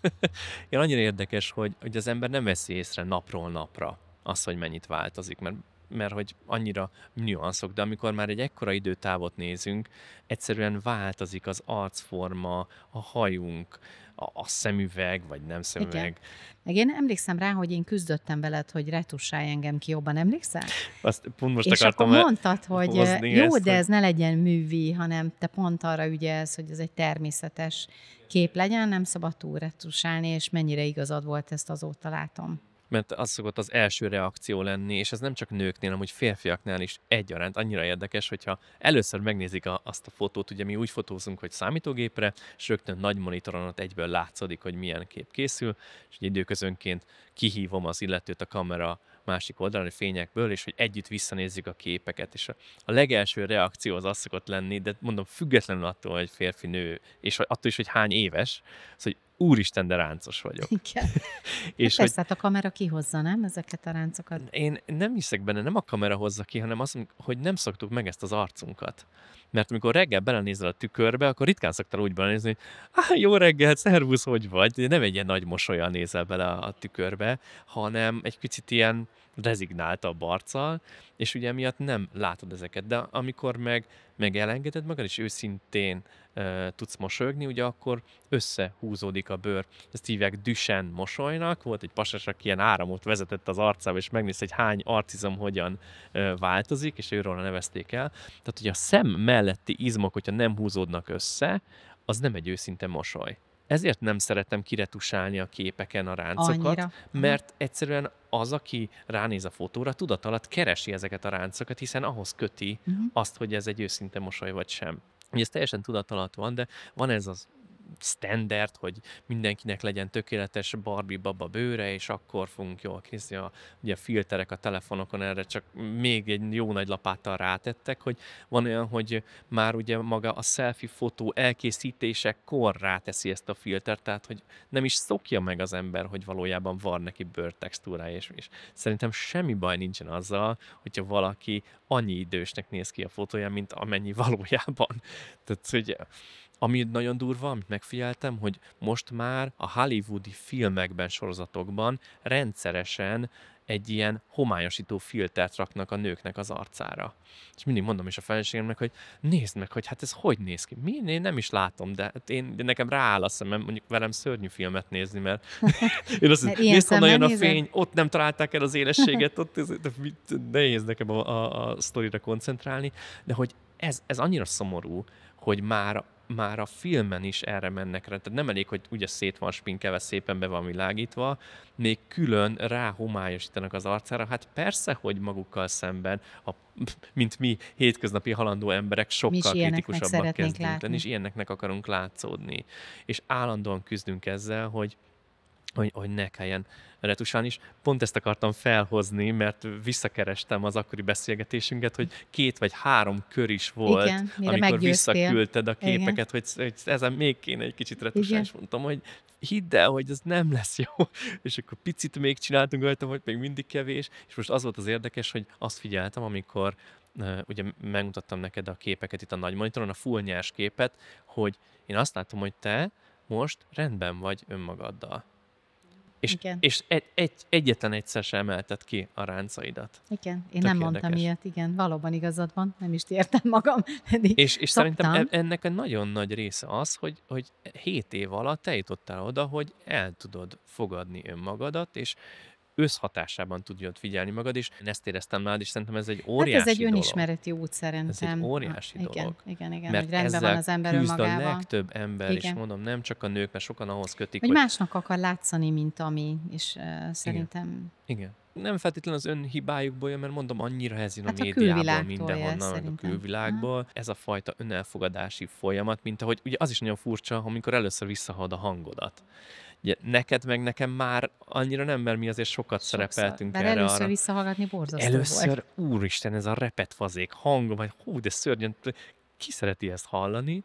Én annyira érdekes, hogy, hogy az ember nem veszi észre napról napra az, hogy mennyit változik, mert mert hogy annyira nüanszok, de amikor már egy ekkora időtávot nézünk, egyszerűen változik az arcforma, a hajunk, a, a szemüveg, vagy nem szemüveg. Igen. Meg én emlékszem rá, hogy én küzdöttem veled, hogy retussálj engem ki jobban, emlékszel? Azt pont most És akartam akkor mondtad, hogy jó, ezt, de ez hogy... ne legyen művi, hanem te pont arra ügyelsz, hogy ez egy természetes kép legyen, nem szabad túl retussálni, és mennyire igazad volt, ezt azóta látom mert az szokott az első reakció lenni, és ez nem csak nőknél, hanem úgy férfiaknál is egyaránt annyira érdekes, hogyha először megnézik a, azt a fotót, ugye mi úgy fotózunk, hogy számítógépre, és rögtön nagy monitoron ott egyből látszódik, hogy milyen kép készül, és egy időközönként kihívom az illetőt a kamera másik oldalon, a fényekből, és hogy együtt visszanézzük a képeket. És a, a legelső reakció az az szokott lenni, de mondom, függetlenül attól, hogy férfi, nő, és attól is, hogy hány éves, az, hogy úristen, de ráncos vagyok. Igen. és hát hogy, persze, hát a kamera kihozza, nem, ezeket a ráncokat? Én nem hiszek benne, nem a kamera hozza ki, hanem az, hogy nem szoktuk meg ezt az arcunkat. Mert amikor reggel belenézel a tükörbe, akkor ritkán szoktál úgy belenézni, hogy ah, jó reggel, szervusz, hogy vagy? nem egy ilyen nagy mosolyan nézel bele a tükörbe, hanem egy kicsit ilyen rezignáltabb arccal, és ugye miatt nem látod ezeket. De amikor meg, meg elengeded magad, és őszintén e, tudsz mosolyogni, ugye akkor összehúzódik a bőr. Ezt hívják düsen mosolynak. Volt egy pasas, aki ilyen áramot vezetett az arcába, és megnéz hogy hány arcizom hogyan e, változik, és őről nevezték el. Tehát hogy a szem melletti izmok, hogyha nem húzódnak össze, az nem egy őszinte mosoly. Ezért nem szeretem kiretusálni a képeken a ráncokat, Annyira. mert egyszerűen az, aki ránéz a fotóra, tudat alatt keresi ezeket a ráncokat, hiszen ahhoz köti uh-huh. azt, hogy ez egy őszinte mosoly vagy sem. Ugye ez teljesen tudat alatt van, de van ez az standard, hogy mindenkinek legyen tökéletes Barbie baba bőre, és akkor fogunk jól kinézni. A, ugye a filterek a telefonokon erre csak még egy jó nagy lapáttal rátettek, hogy van olyan, hogy már ugye maga a selfie fotó elkészítésekor ráteszi ezt a filtert, tehát hogy nem is szokja meg az ember, hogy valójában van neki bőrtextúrája, és, és szerintem semmi baj nincsen azzal, hogyha valaki annyi idősnek néz ki a fotója, mint amennyi valójában. Tehát, hogy ami nagyon durva, amit megfigyeltem, hogy most már a hollywoodi filmekben, sorozatokban rendszeresen egy ilyen homályosító filtert raknak a nőknek az arcára. És mindig mondom is a feleségemnek, hogy nézd meg, hogy hát ez hogy néz ki. Mi? Én nem is látom, de hát én, de nekem rááll a szemem, mondjuk velem szörnyű filmet nézni, mert én azt mondom, nézd, honnan jön a fény, ott nem találták el az élességet, ott ez, de mit, nehéz nekem a, a, a sztorira koncentrálni, de hogy ez, ez annyira szomorú, hogy már már a filmen is erre mennek rá. Tehát nem elég, hogy ugye szét van spinkelve, szépen be van világítva, még külön ráhomályosítanak az arcára. Hát persze, hogy magukkal szemben, a, mint mi hétköznapi halandó emberek sokkal kritikusabbak kezdünk lenni, és ilyenneknek akarunk látszódni. És állandóan küzdünk ezzel, hogy hogy, hogy ne kelljen retusálni, és pont ezt akartam felhozni, mert visszakerestem az akkori beszélgetésünket, hogy két vagy három kör is volt, Igen, amikor meggyőztél. visszaküldted a képeket, hogy, hogy ezen még kéne egy kicsit retusálni, és mondtam, hogy hidd el, hogy ez nem lesz jó, és akkor picit még csináltunk rajta, hogy még mindig kevés, és most az volt az érdekes, hogy azt figyeltem, amikor ugye megmutattam neked a képeket itt a nagy monitoron, a full nyers képet, hogy én azt látom, hogy te most rendben vagy önmagaddal és, igen. és egy, egy, egyetlen egyszer sem emelted ki a ráncaidat. Igen, én Tök nem érdekes. mondtam ilyet, igen, valóban igazad van, nem is értem magam. Pedig és és szerintem e, ennek a nagyon nagy része az, hogy, hogy hét év alatt eljutottál oda, hogy el tudod fogadni önmagadat, és összhatásában tudjon figyelni magad, és én ezt éreztem nálad, és szerintem ez egy óriási hát ez egy dolog. önismereti út szerintem. Ez egy óriási ha, dolog. Igen, igen, igen mert hogy rendben van az ember önmagával. a legtöbb ember, igen. és mondom, nem csak a nők, mert sokan ahhoz kötik, hogy... hogy... másnak akar látszani, mint ami, és uh, szerintem... Igen. igen nem feltétlenül az ön hibájukból, mert mondom, annyira ez a hát a médiából, mindenhonnan, jel, a külvilágból. Hmm. Ez a fajta önelfogadási folyamat, mint ahogy ugye az is nagyon furcsa, amikor először visszahad a hangodat. Ugye, neked meg nekem már annyira nem, mert mi azért sokat Sokszor. szerepeltünk mert erre. először arra. visszahallgatni borzasztó Először, vagy. úristen, ez a fazék hang, vagy hú, de szörnyen, ki szereti ezt hallani,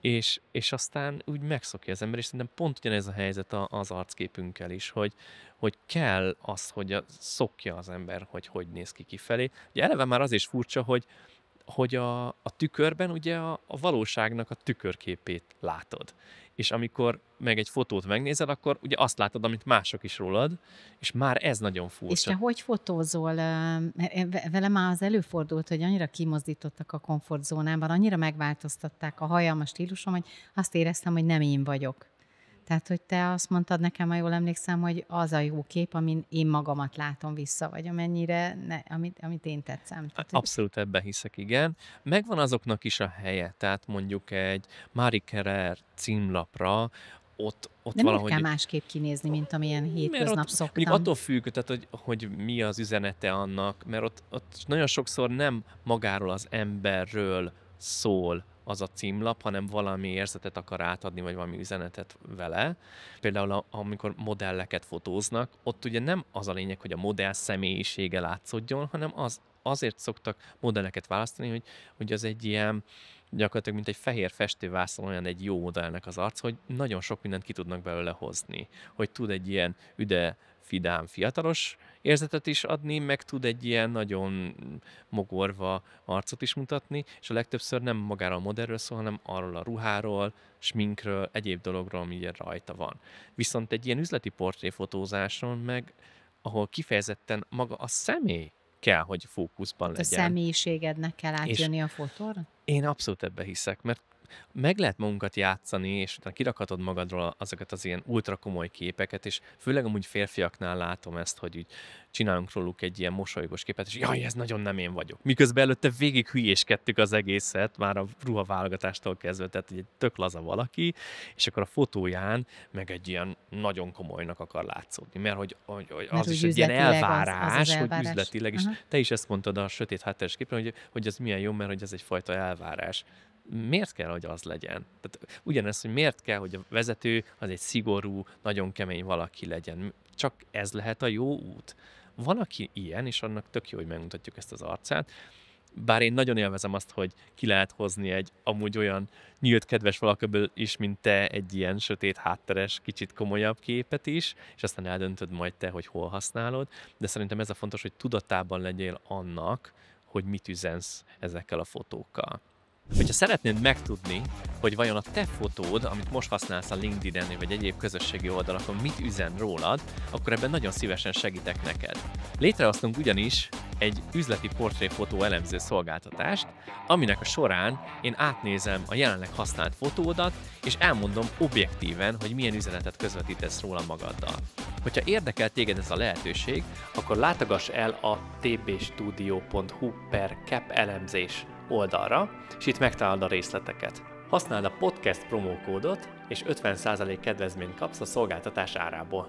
és, és aztán úgy megszokja az ember, és szerintem pont ugyanez a helyzet a, az arcképünkkel is, hogy, hogy kell az, hogy a, szokja az ember, hogy hogy néz ki kifelé. Ugye eleve már az is furcsa, hogy hogy a, a tükörben ugye a, a valóságnak a tükörképét látod. És amikor meg egy fotót megnézed, akkor ugye azt látod, amit mások is rólad, és már ez nagyon furcsa. És te hogy fotózol? Velem már az előfordult, hogy annyira kimozdítottak a komfortzónában, annyira megváltoztatták a hajam, a stílusom, hogy azt éreztem, hogy nem én vagyok. Tehát, hogy te azt mondtad nekem, ha jól emlékszem, hogy az a jó kép, amin én magamat látom vissza, vagy amennyire, ne, amit, amit én tetszem. Tehát, Abszolút ebben hiszek, igen. Megvan azoknak is a helye, tehát mondjuk egy Marie Kerrer címlapra, ott, ott De valahogy... kell másképp kinézni, mint amilyen hétköznap ott, szoktam? Még attól függ, tehát, hogy, hogy mi az üzenete annak, mert ott, ott nagyon sokszor nem magáról az emberről szól az a címlap, hanem valami érzetet akar átadni, vagy valami üzenetet vele. Például a, amikor modelleket fotóznak, ott ugye nem az a lényeg, hogy a modell személyisége látszódjon, hanem az, azért szoktak modelleket választani, hogy, hogy az egy ilyen gyakorlatilag, mint egy fehér festővászon olyan egy jó modellnek az arc, hogy nagyon sok mindent ki tudnak belőle hozni. Hogy tud egy ilyen üde, fidám, fiatalos érzetet is adni, meg tud egy ilyen nagyon mogorva arcot is mutatni, és a legtöbbször nem magáról a modellről szól, hanem arról a ruháról, sminkről, egyéb dologról, ami rajta van. Viszont egy ilyen üzleti portréfotózáson meg, ahol kifejezetten maga a személy kell, hogy fókuszban legyen. A személyiségednek kell átjönni és a fotóra? Én abszolút ebbe hiszek, mert meg lehet magunkat játszani, és utána kirakhatod magadról azokat az ilyen ultra komoly képeket, és főleg amúgy férfiaknál látom ezt, hogy így csinálunk róluk egy ilyen mosolygós képet, és jaj, ez nagyon nem én vagyok. Miközben előtte végig hülyéskedtük az egészet, már a ruhaválogatástól kezdve, tehát egy tök laza valaki, és akkor a fotóján meg egy ilyen nagyon komolynak akar látszódni, mert hogy, hogy, hogy mert az is egy ilyen elvárás, az, az, az elvárás. hogy üzletileg, Uh-huh. te is ezt mondtad a sötét hátteres képen, hogy, hogy ez milyen jó, mert hogy ez egyfajta elvárás miért kell, hogy az legyen? Tehát ugyanez, hogy miért kell, hogy a vezető az egy szigorú, nagyon kemény valaki legyen. Csak ez lehet a jó út. Van, aki ilyen, és annak tök jó, hogy megmutatjuk ezt az arcát, bár én nagyon élvezem azt, hogy ki lehet hozni egy amúgy olyan nyílt kedves valakiből is, mint te egy ilyen sötét, hátteres, kicsit komolyabb képet is, és aztán eldöntöd majd te, hogy hol használod, de szerintem ez a fontos, hogy tudatában legyél annak, hogy mit üzensz ezekkel a fotókkal. Hogyha szeretnéd megtudni, hogy vajon a te fotód, amit most használsz a linkedin vagy egyéb közösségi oldalakon, mit üzen rólad, akkor ebben nagyon szívesen segítek neked. Létrehoztunk ugyanis egy üzleti portréfotó elemző szolgáltatást, aminek a során én átnézem a jelenleg használt fotódat, és elmondom objektíven, hogy milyen üzenetet közvetítesz róla magaddal. Hogyha érdekel téged ez a lehetőség, akkor látogass el a tbstudio.hu per cap elemzés oldalra, és itt megtalálod a részleteket. Használd a podcast promókódot, és 50% kedvezményt kapsz a szolgáltatás árából.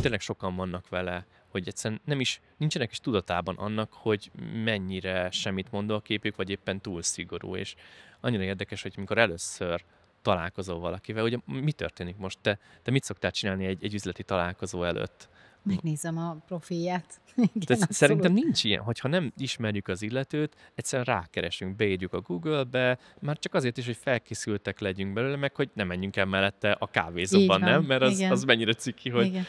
Tényleg sokan vannak vele, hogy egyszerűen nem is, nincsenek is tudatában annak, hogy mennyire semmit mondó a képük, vagy éppen túl szigorú, és annyira érdekes, hogy amikor először találkozol valakivel, hogy mi történik most? Te, te mit szoktál csinálni egy, egy üzleti találkozó előtt? megnézem a profilját. Igen, De szerintem nincs ilyen, hogyha nem ismerjük az illetőt, egyszerűen rákeresünk, beírjuk a Google-be, már csak azért is, hogy felkészültek legyünk belőle, meg hogy nem menjünk el mellette a kávézóban, nem? Mert az, az mennyire ciki, hogy... Igen.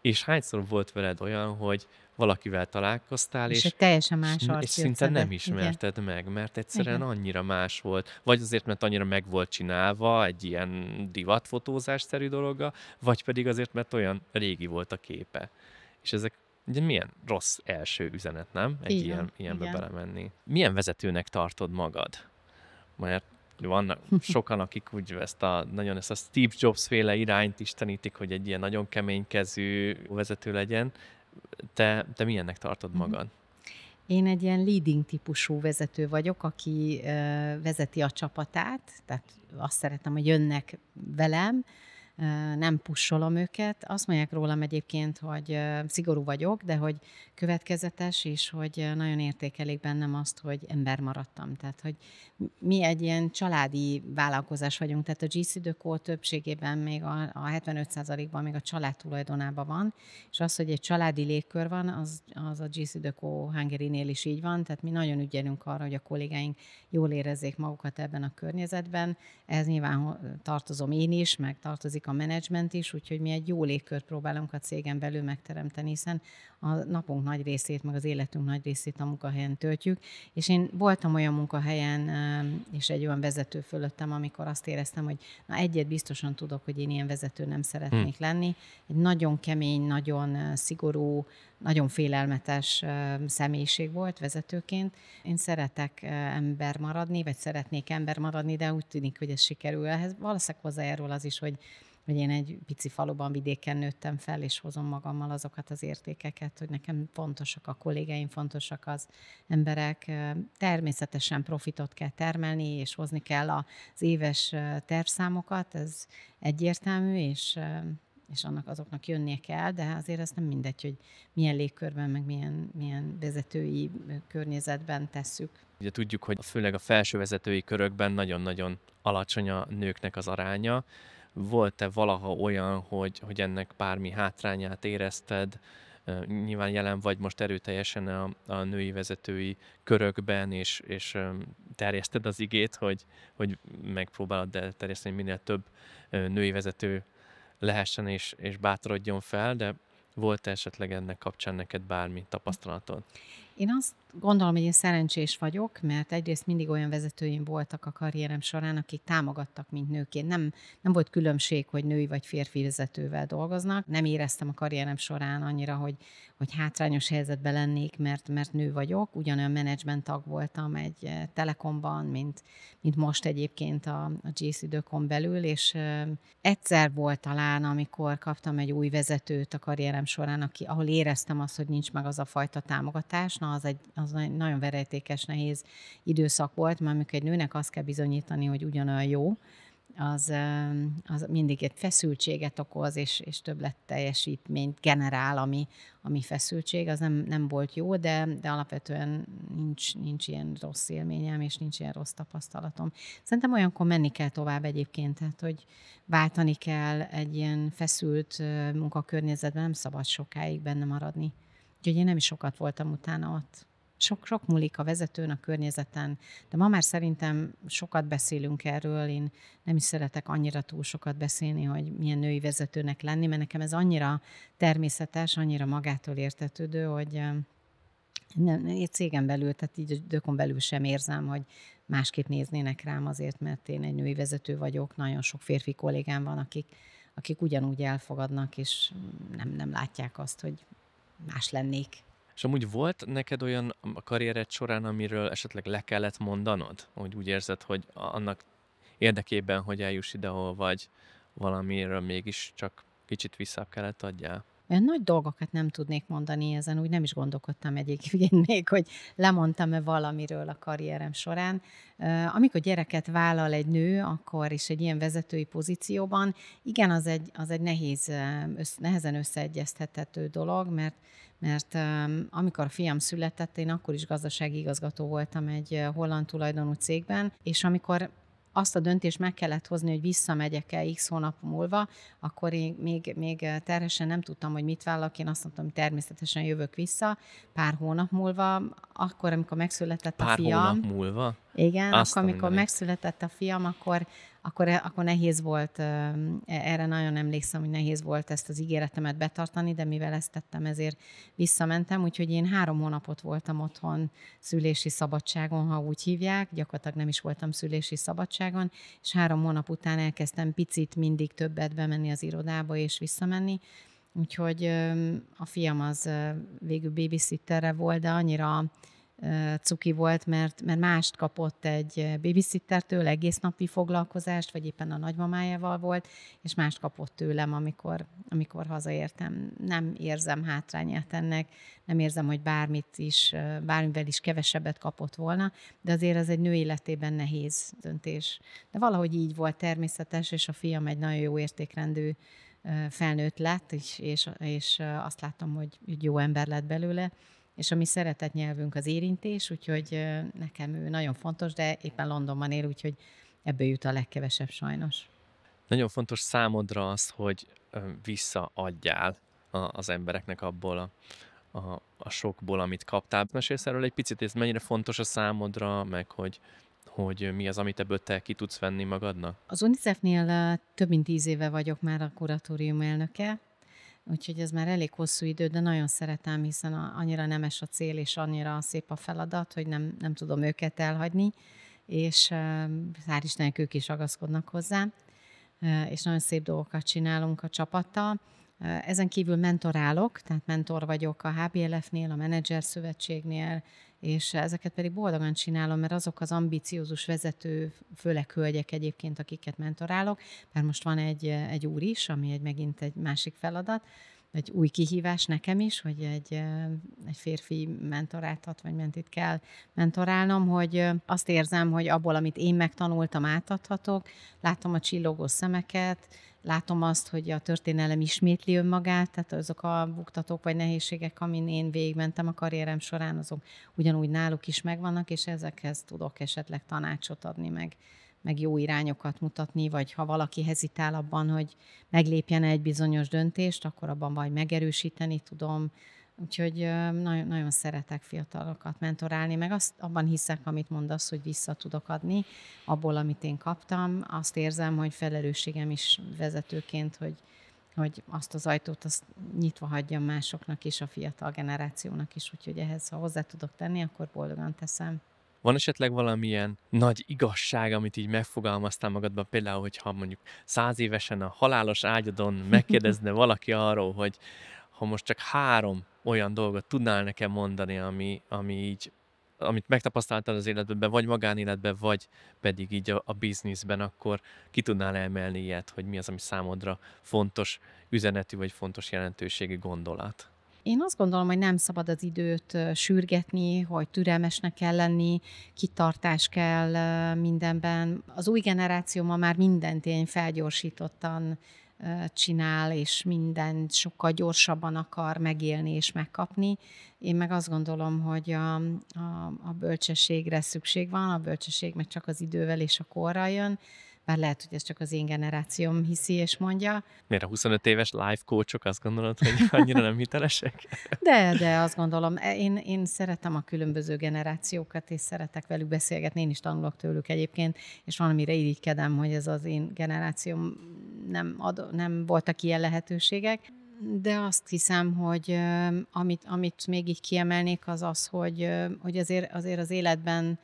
És hányszor volt veled olyan, hogy valakivel találkoztál, és, és egy teljesen más és, és szinte nem ismerted Igen. meg, mert egyszerűen Igen. annyira más volt. Vagy azért, mert annyira meg volt csinálva egy ilyen divatfotózásszerű dologgal, vagy pedig azért, mert olyan régi volt a képe. És ezek Ugye milyen rossz első üzenet, nem? Egy Igen, ilyen, ilyenbe Igen. belemenni. Milyen vezetőnek tartod magad? Mert vannak sokan, akik úgy ezt a, nagyon ezt a Steve Jobs féle irányt istenítik, hogy egy ilyen nagyon keménykezű vezető legyen. Te, te milyennek tartod mhm. magad? Én egy ilyen leading típusú vezető vagyok, aki vezeti a csapatát, tehát azt szeretem, hogy jönnek velem, nem pussolom őket. Azt mondják rólam egyébként, hogy szigorú vagyok, de hogy következetes, és hogy nagyon értékelik bennem azt, hogy ember maradtam. Tehát, hogy mi egy ilyen családi vállalkozás vagyunk, tehát a GC Deco többségében még a, 75%-ban még a család tulajdonában van, és az, hogy egy családi légkör van, az, az a GC Deco Hungary-nél is így van, tehát mi nagyon ügyelünk arra, hogy a kollégáink jól érezzék magukat ebben a környezetben. Ez nyilván tartozom én is, meg tartozik a menedzsment is, úgyhogy mi egy jó légkört próbálunk a cégen belül megteremteni, hiszen a napunk nagy részét, meg az életünk nagy részét a munkahelyen töltjük. És én voltam olyan munkahelyen, és egy olyan vezető fölöttem, amikor azt éreztem, hogy na egyet biztosan tudok, hogy én ilyen vezető nem szeretnék hmm. lenni. Egy nagyon kemény, nagyon eh, szigorú, nagyon félelmetes személyiség volt vezetőként. Én szeretek ember maradni, vagy szeretnék ember maradni, de úgy tűnik, hogy ez sikerül. Ehhez valószínűleg hozzájárul az is, hogy hogy én egy pici faluban vidéken nőttem fel, és hozom magammal azokat az értékeket, hogy nekem fontosak a kollégeim, fontosak az emberek. Természetesen profitot kell termelni, és hozni kell az éves tervszámokat, ez egyértelmű, és és annak azoknak jönnie kell, de azért ez nem mindegy, hogy milyen légkörben, meg milyen, milyen vezetői környezetben tesszük. Ugye tudjuk, hogy főleg a felső vezetői körökben nagyon-nagyon alacsony a nőknek az aránya. Volt-e valaha olyan, hogy, hogy ennek bármi hátrányát érezted, nyilván jelen vagy most erőteljesen a, a női vezetői körökben, és, és terjeszted az igét, hogy, hogy megpróbálod elterjeszteni minél több női vezető lehessen és, és bátorodjon fel, de volt esetleg ennek kapcsán neked bármi tapasztalatod? Én azt gondolom, hogy én szerencsés vagyok, mert egyrészt mindig olyan vezetőim voltak a karrierem során, akik támogattak, mint nőként. Nem, nem volt különbség, hogy női vagy férfi vezetővel dolgoznak. Nem éreztem a karrierem során annyira, hogy, hogy hátrányos helyzetben lennék, mert, mert nő vagyok. Ugyanolyan menedzsment tag voltam egy eh, telekomban, mint, mint most egyébként a, a GC időkon belül, és eh, egyszer volt talán, amikor kaptam egy új vezetőt a karrierem során, aki, ahol éreztem azt, hogy nincs meg az a fajta támogatás, na az egy az egy nagyon verejtékes, nehéz időszak volt, mert amikor egy nőnek azt kell bizonyítani, hogy ugyanolyan jó, az, eh, az mindig egy feszültséget okoz, és, és lett teljesítményt generál, ami, ami feszültség, az nem, nem volt jó, de, de alapvetően nincs, nincs ilyen rossz élményem, és nincs ilyen rossz tapasztalatom. Szerintem olyankor menni kell tovább egyébként, tehát hogy váltani kell egy ilyen feszült eh, munkakörnyezetben, nem szabad sokáig benne maradni. Úgyhogy én nem is sokat voltam utána ott. Sok, sok múlik a vezetőn, a környezeten, de ma már szerintem sokat beszélünk erről, én nem is szeretek annyira túl sokat beszélni, hogy milyen női vezetőnek lenni, mert nekem ez annyira természetes, annyira magától értetődő, hogy nem, én cégem belül, tehát így dökon belül sem érzem, hogy másképp néznének rám azért, mert én egy női vezető vagyok, nagyon sok férfi kollégám van, akik, akik ugyanúgy elfogadnak, és nem, nem látják azt, hogy más lennék. És amúgy volt neked olyan a karriered során, amiről esetleg le kellett mondanod? Hogy úgy érzed, hogy annak érdekében, hogy eljuss ide, ahol vagy, valamiről mégis csak kicsit vissza kellett adjál? olyan nagy dolgokat nem tudnék mondani ezen, úgy nem is gondolkodtam egyébként még, hogy lemondtam-e valamiről a karrierem során. Amikor gyereket vállal egy nő, akkor is egy ilyen vezetői pozícióban, igen, az egy, az egy nehéz, össz, nehezen összeegyeztethető dolog, mert mert amikor a fiam született, én akkor is gazdasági igazgató voltam egy holland tulajdonú cégben, és amikor azt a döntést meg kellett hozni, hogy visszamegyek-e x hónap múlva, akkor én még, még eh, terhesen nem tudtam, hogy mit vállalok, én azt mondtam, hogy természetesen jövök vissza pár hónap múlva, akkor, amikor megszületett pár a fiam. Pár hónap múlva? Igen, Azt akkor amikor megszületett a fiam, akkor, akkor, akkor nehéz volt, erre nagyon emlékszem, hogy nehéz volt ezt az ígéretemet betartani, de mivel ezt tettem, ezért visszamentem, úgyhogy én három hónapot voltam otthon szülési szabadságon, ha úgy hívják, gyakorlatilag nem is voltam szülési szabadságon, és három hónap után elkezdtem picit mindig többet bemenni az irodába és visszamenni, Úgyhogy a fiam az végül babysitterre volt, de annyira cuki volt, mert, mert mást kapott egy babysittertől, egész napi foglalkozást, vagy éppen a nagymamájával volt, és mást kapott tőlem, amikor, amikor hazaértem. Nem érzem hátrányát ennek, nem érzem, hogy bármit is, bármivel is kevesebbet kapott volna, de azért ez egy nő életében nehéz döntés. De valahogy így volt természetes, és a fiam egy nagyon jó értékrendű felnőtt lett, és, és, és azt látom, hogy jó ember lett belőle, és a mi szeretett nyelvünk az érintés, úgyhogy nekem ő nagyon fontos, de éppen Londonban él, úgyhogy ebből jut a legkevesebb sajnos. Nagyon fontos számodra az, hogy visszaadjál az embereknek abból a, a, a sokból, amit kaptál. Mesélsz erről egy picit, ez mennyire fontos a számodra, meg hogy, hogy mi az, amit ebből te ki tudsz venni magadnak? Az UNICEF-nél több mint tíz éve vagyok már a kuratórium elnöke, Úgyhogy ez már elég hosszú idő, de nagyon szeretem, hiszen annyira nemes a cél, és annyira szép a feladat, hogy nem, nem tudom őket elhagyni, és hál' is ők is ragaszkodnak hozzá, és nagyon szép dolgokat csinálunk a csapattal. Ezen kívül mentorálok, tehát mentor vagyok a HBLF-nél, a Menedzser Szövetségnél, és ezeket pedig boldogan csinálom, mert azok az ambiciózus vezető, főleg hölgyek egyébként, akiket mentorálok, mert most van egy, egy úr is, ami egy megint egy másik feladat, egy új kihívás nekem is, hogy egy, egy férfi mentoráltat, vagy mentit kell mentorálnom, hogy azt érzem, hogy abból, amit én megtanultam, átadhatok, látom a csillogó szemeket, látom azt, hogy a történelem ismétli önmagát, tehát azok a buktatók vagy nehézségek, amin én végigmentem a karrierem során, azok ugyanúgy náluk is megvannak, és ezekhez tudok esetleg tanácsot adni, meg, meg jó irányokat mutatni, vagy ha valaki hezitál abban, hogy meglépjen egy bizonyos döntést, akkor abban vagy megerősíteni tudom, Úgyhogy nagyon, nagyon szeretek fiatalokat mentorálni, meg azt abban hiszek, amit mondasz, hogy vissza tudok adni abból, amit én kaptam. Azt érzem, hogy felelősségem is vezetőként, hogy, hogy azt az ajtót azt nyitva hagyjam másoknak is, a fiatal generációnak is, úgyhogy ehhez, ha hozzá tudok tenni, akkor boldogan teszem. Van esetleg valamilyen nagy igazság, amit így megfogalmaztál magadban, például, hogyha mondjuk száz évesen a halálos ágyadon megkérdezne valaki arról, hogy ha most csak három olyan dolgot tudnál nekem mondani, ami, ami így, amit megtapasztaltál az életedben, vagy magánéletben, vagy pedig így a, a bizniszben, akkor ki tudnál emelni ilyet, hogy mi az, ami számodra fontos üzenetű, vagy fontos jelentőségi gondolat? én azt gondolom, hogy nem szabad az időt sürgetni, hogy türelmesnek kell lenni, kitartás kell mindenben. Az új generáció ma már mindent én felgyorsítottan csinál, és mindent sokkal gyorsabban akar megélni és megkapni. Én meg azt gondolom, hogy a, a, a bölcsességre szükség van, a bölcsesség meg csak az idővel és a korral jön, bár lehet, hogy ez csak az én generációm hiszi és mondja. Miért a 25 éves life coachok azt gondolod, hogy annyira nem hitelesek? de, de azt gondolom. E, én, én szeretem a különböző generációkat, és szeretek velük beszélgetni. Én is tanulok tőlük egyébként, és valamire irigykedem, hogy ez az én generációm nem, ad, nem voltak ilyen lehetőségek de azt hiszem, hogy amit, amit még így kiemelnék, az az, hogy, hogy azért, azért az életben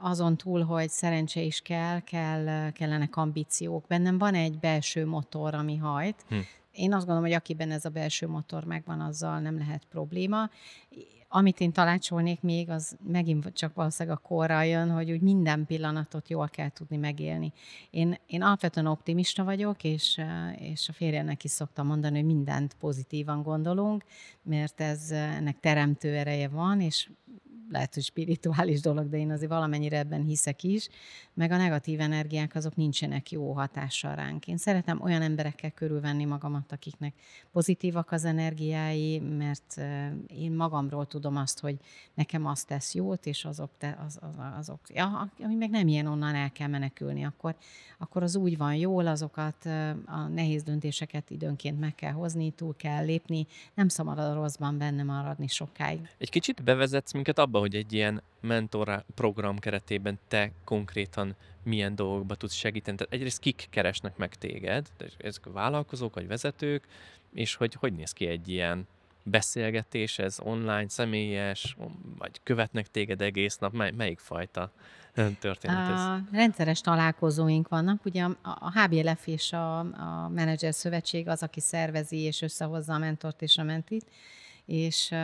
azon túl, hogy szerencse is kell, kell kellenek ambíciók. Bennem van egy belső motor, ami hajt. Hm. Én azt gondolom, hogy akiben ez a belső motor megvan, azzal nem lehet probléma. Amit én talácsolnék még, az megint csak valószínűleg a korra jön, hogy úgy minden pillanatot jól kell tudni megélni. Én, én alapvetően optimista vagyok, és, és a férjemnek is szoktam mondani, hogy mindent pozitívan gondolunk, mert ez ennek teremtő ereje van, és lehet, hogy spirituális dolog, de én azért valamennyire ebben hiszek is, meg a negatív energiák azok nincsenek jó hatással ránk. Én szeretem olyan emberekkel körülvenni magamat, akiknek pozitívak az energiái, mert én magamról tudom azt, hogy nekem azt tesz jót, és azok, te, az, az, azok ja, ami meg nem ilyen, onnan el kell menekülni, akkor, akkor az úgy van jól, azokat a nehéz döntéseket időnként meg kell hozni, túl kell lépni, nem szabad a rosszban benne maradni sokáig. Egy kicsit bevezetsz minket abba, hogy egy ilyen mentor program keretében te konkrétan milyen dolgokba tudsz segíteni. Tehát egyrészt kik keresnek meg téged, ezek a vállalkozók vagy vezetők, és hogy hogy néz ki egy ilyen beszélgetés, ez online, személyes, vagy követnek téged egész nap, mely, melyik fajta történet ez? A rendszeres találkozóink vannak, ugye a, a HBLF és a, a Menedzser Szövetség az, aki szervezi és összehozza a mentort és a mentit, és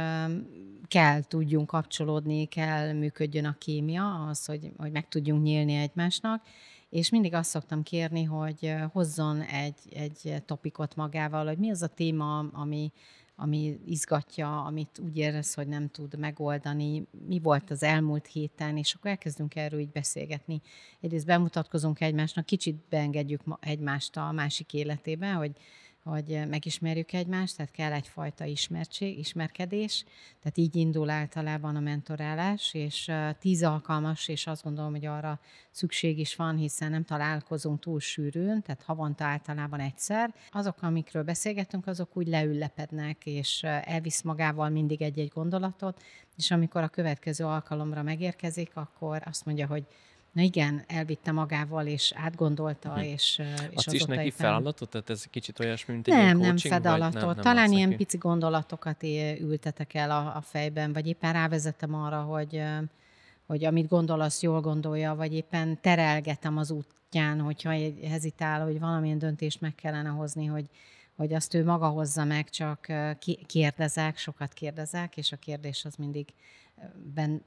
kell tudjunk kapcsolódni, kell működjön a kémia, az, hogy, hogy meg tudjunk nyílni egymásnak, és mindig azt szoktam kérni, hogy hozzon egy, egy topikot magával, hogy mi az a téma, ami, ami izgatja, amit úgy érez, hogy nem tud megoldani, mi volt az elmúlt héten, és akkor elkezdünk erről így beszélgetni. Egyrészt bemutatkozunk egymásnak, kicsit beengedjük egymást a másik életébe, hogy hogy megismerjük egymást, tehát kell egyfajta ismertség, ismerkedés, tehát így indul általában a mentorálás, és tíz alkalmas, és azt gondolom, hogy arra szükség is van, hiszen nem találkozunk túl sűrűn, tehát havonta általában egyszer. Azok, amikről beszélgetünk, azok úgy leüllepednek, és elvisz magával mindig egy-egy gondolatot, és amikor a következő alkalomra megérkezik, akkor azt mondja, hogy Na igen, elvitte magával, és átgondolta, uh-huh. és, és az is neki éppen... feladatot? Tehát ez kicsit olyasmi, mint egy Nem, coaching, nem feladatot. Nem, nem Talán ilyen neki. pici gondolatokat ültetek el a, a fejben, vagy éppen rávezetem arra, hogy hogy amit gondol, jól gondolja, vagy éppen terelgetem az útján, hogyha hezitál, hogy valamilyen döntést meg kellene hozni, hogy, hogy azt ő maga hozza meg, csak kérdezek, sokat kérdezek, és a kérdés az mindig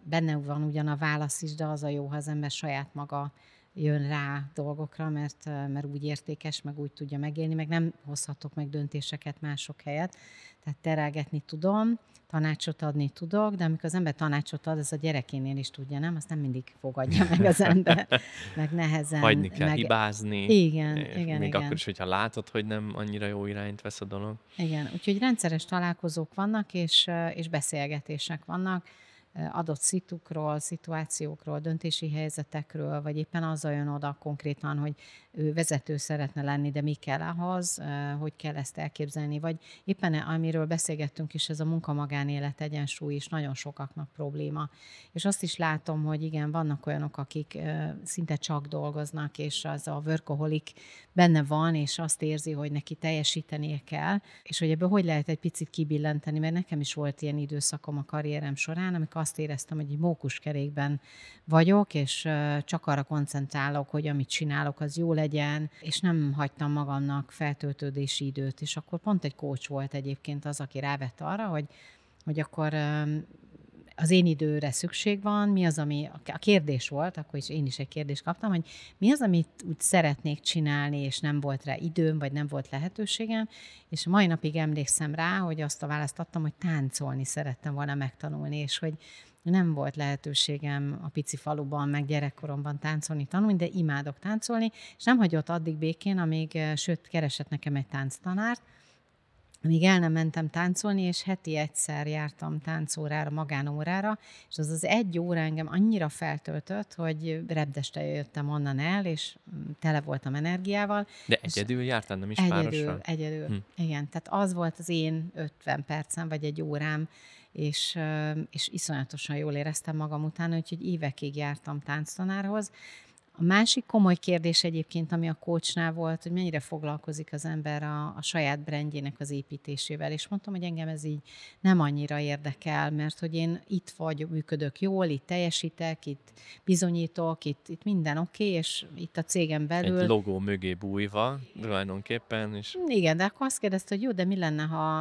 benne van ugyan a válasz is, de az a jó, ha az ember saját maga jön rá dolgokra, mert, mert úgy értékes, meg úgy tudja megélni, meg nem hozhatok meg döntéseket mások helyett. Tehát terelgetni tudom, tanácsot adni tudok, de amikor az ember tanácsot ad, az a gyerekénél is tudja, nem? Azt nem mindig fogadja meg az ember, meg nehezen. Hagyni kell meg... hibázni. Igen, igen, Még igen. akkor is, hogyha látod, hogy nem annyira jó irányt vesz a dolog. Igen, úgyhogy rendszeres találkozók vannak, és, és beszélgetések vannak Eh, adott szitukról, szituációkról, döntési helyzetekről, vagy éppen az olyan oda konkrétan, hogy ő vezető szeretne lenni, de mi kell ahhoz, eh, hogy kell ezt elképzelni, vagy éppen amiről beszélgettünk is, ez a munka-magánélet egyensúly is nagyon sokaknak probléma. És azt is látom, hogy igen, vannak olyanok, akik eh, szinte csak dolgoznak, és az a workaholic benne van, és azt érzi, hogy neki teljesítenie kell, és hogy ebből hogy lehet egy picit kibillenteni, mert nekem is volt ilyen időszakom a karrierem során, amikor azt éreztem, hogy egy mókuskerékben vagyok, és csak arra koncentrálok, hogy amit csinálok, az jó legyen, és nem hagytam magamnak feltöltődési időt, és akkor pont egy kócs volt egyébként az, aki rávett arra, hogy hogy akkor az én időre szükség van, mi az, ami a kérdés volt, akkor is én is egy kérdést kaptam, hogy mi az, amit úgy szeretnék csinálni, és nem volt rá időm, vagy nem volt lehetőségem, és mai napig emlékszem rá, hogy azt a választ adtam, hogy táncolni szerettem volna megtanulni, és hogy nem volt lehetőségem a pici faluban, meg gyerekkoromban táncolni, tanulni, de imádok táncolni, és nem hagyott addig békén, amíg, sőt, keresett nekem egy tánctanárt, amíg el nem mentem táncolni, és heti egyszer jártam táncórára, magánórára, és az az egy óra engem annyira feltöltött, hogy rebdeste jöttem onnan el, és mm, tele voltam energiával. De egyedül jártam, nem is egyedül, párosan? Egyedül, hm. igen. Tehát az volt az én 50 percem, vagy egy órám, és, és iszonyatosan jól éreztem magam utána, úgyhogy évekig jártam tánctanárhoz, a másik komoly kérdés egyébként, ami a kócsnál volt, hogy mennyire foglalkozik az ember a, a saját brendjének az építésével, és mondtam, hogy engem ez így nem annyira érdekel, mert hogy én itt vagy, működök jól, itt teljesítek, itt bizonyítok, itt, itt minden oké, okay, és itt a cégem belül... Egy logó mögé bújva tulajdonképpen. És... Igen, de akkor azt kérdezte, hogy jó, de mi lenne, ha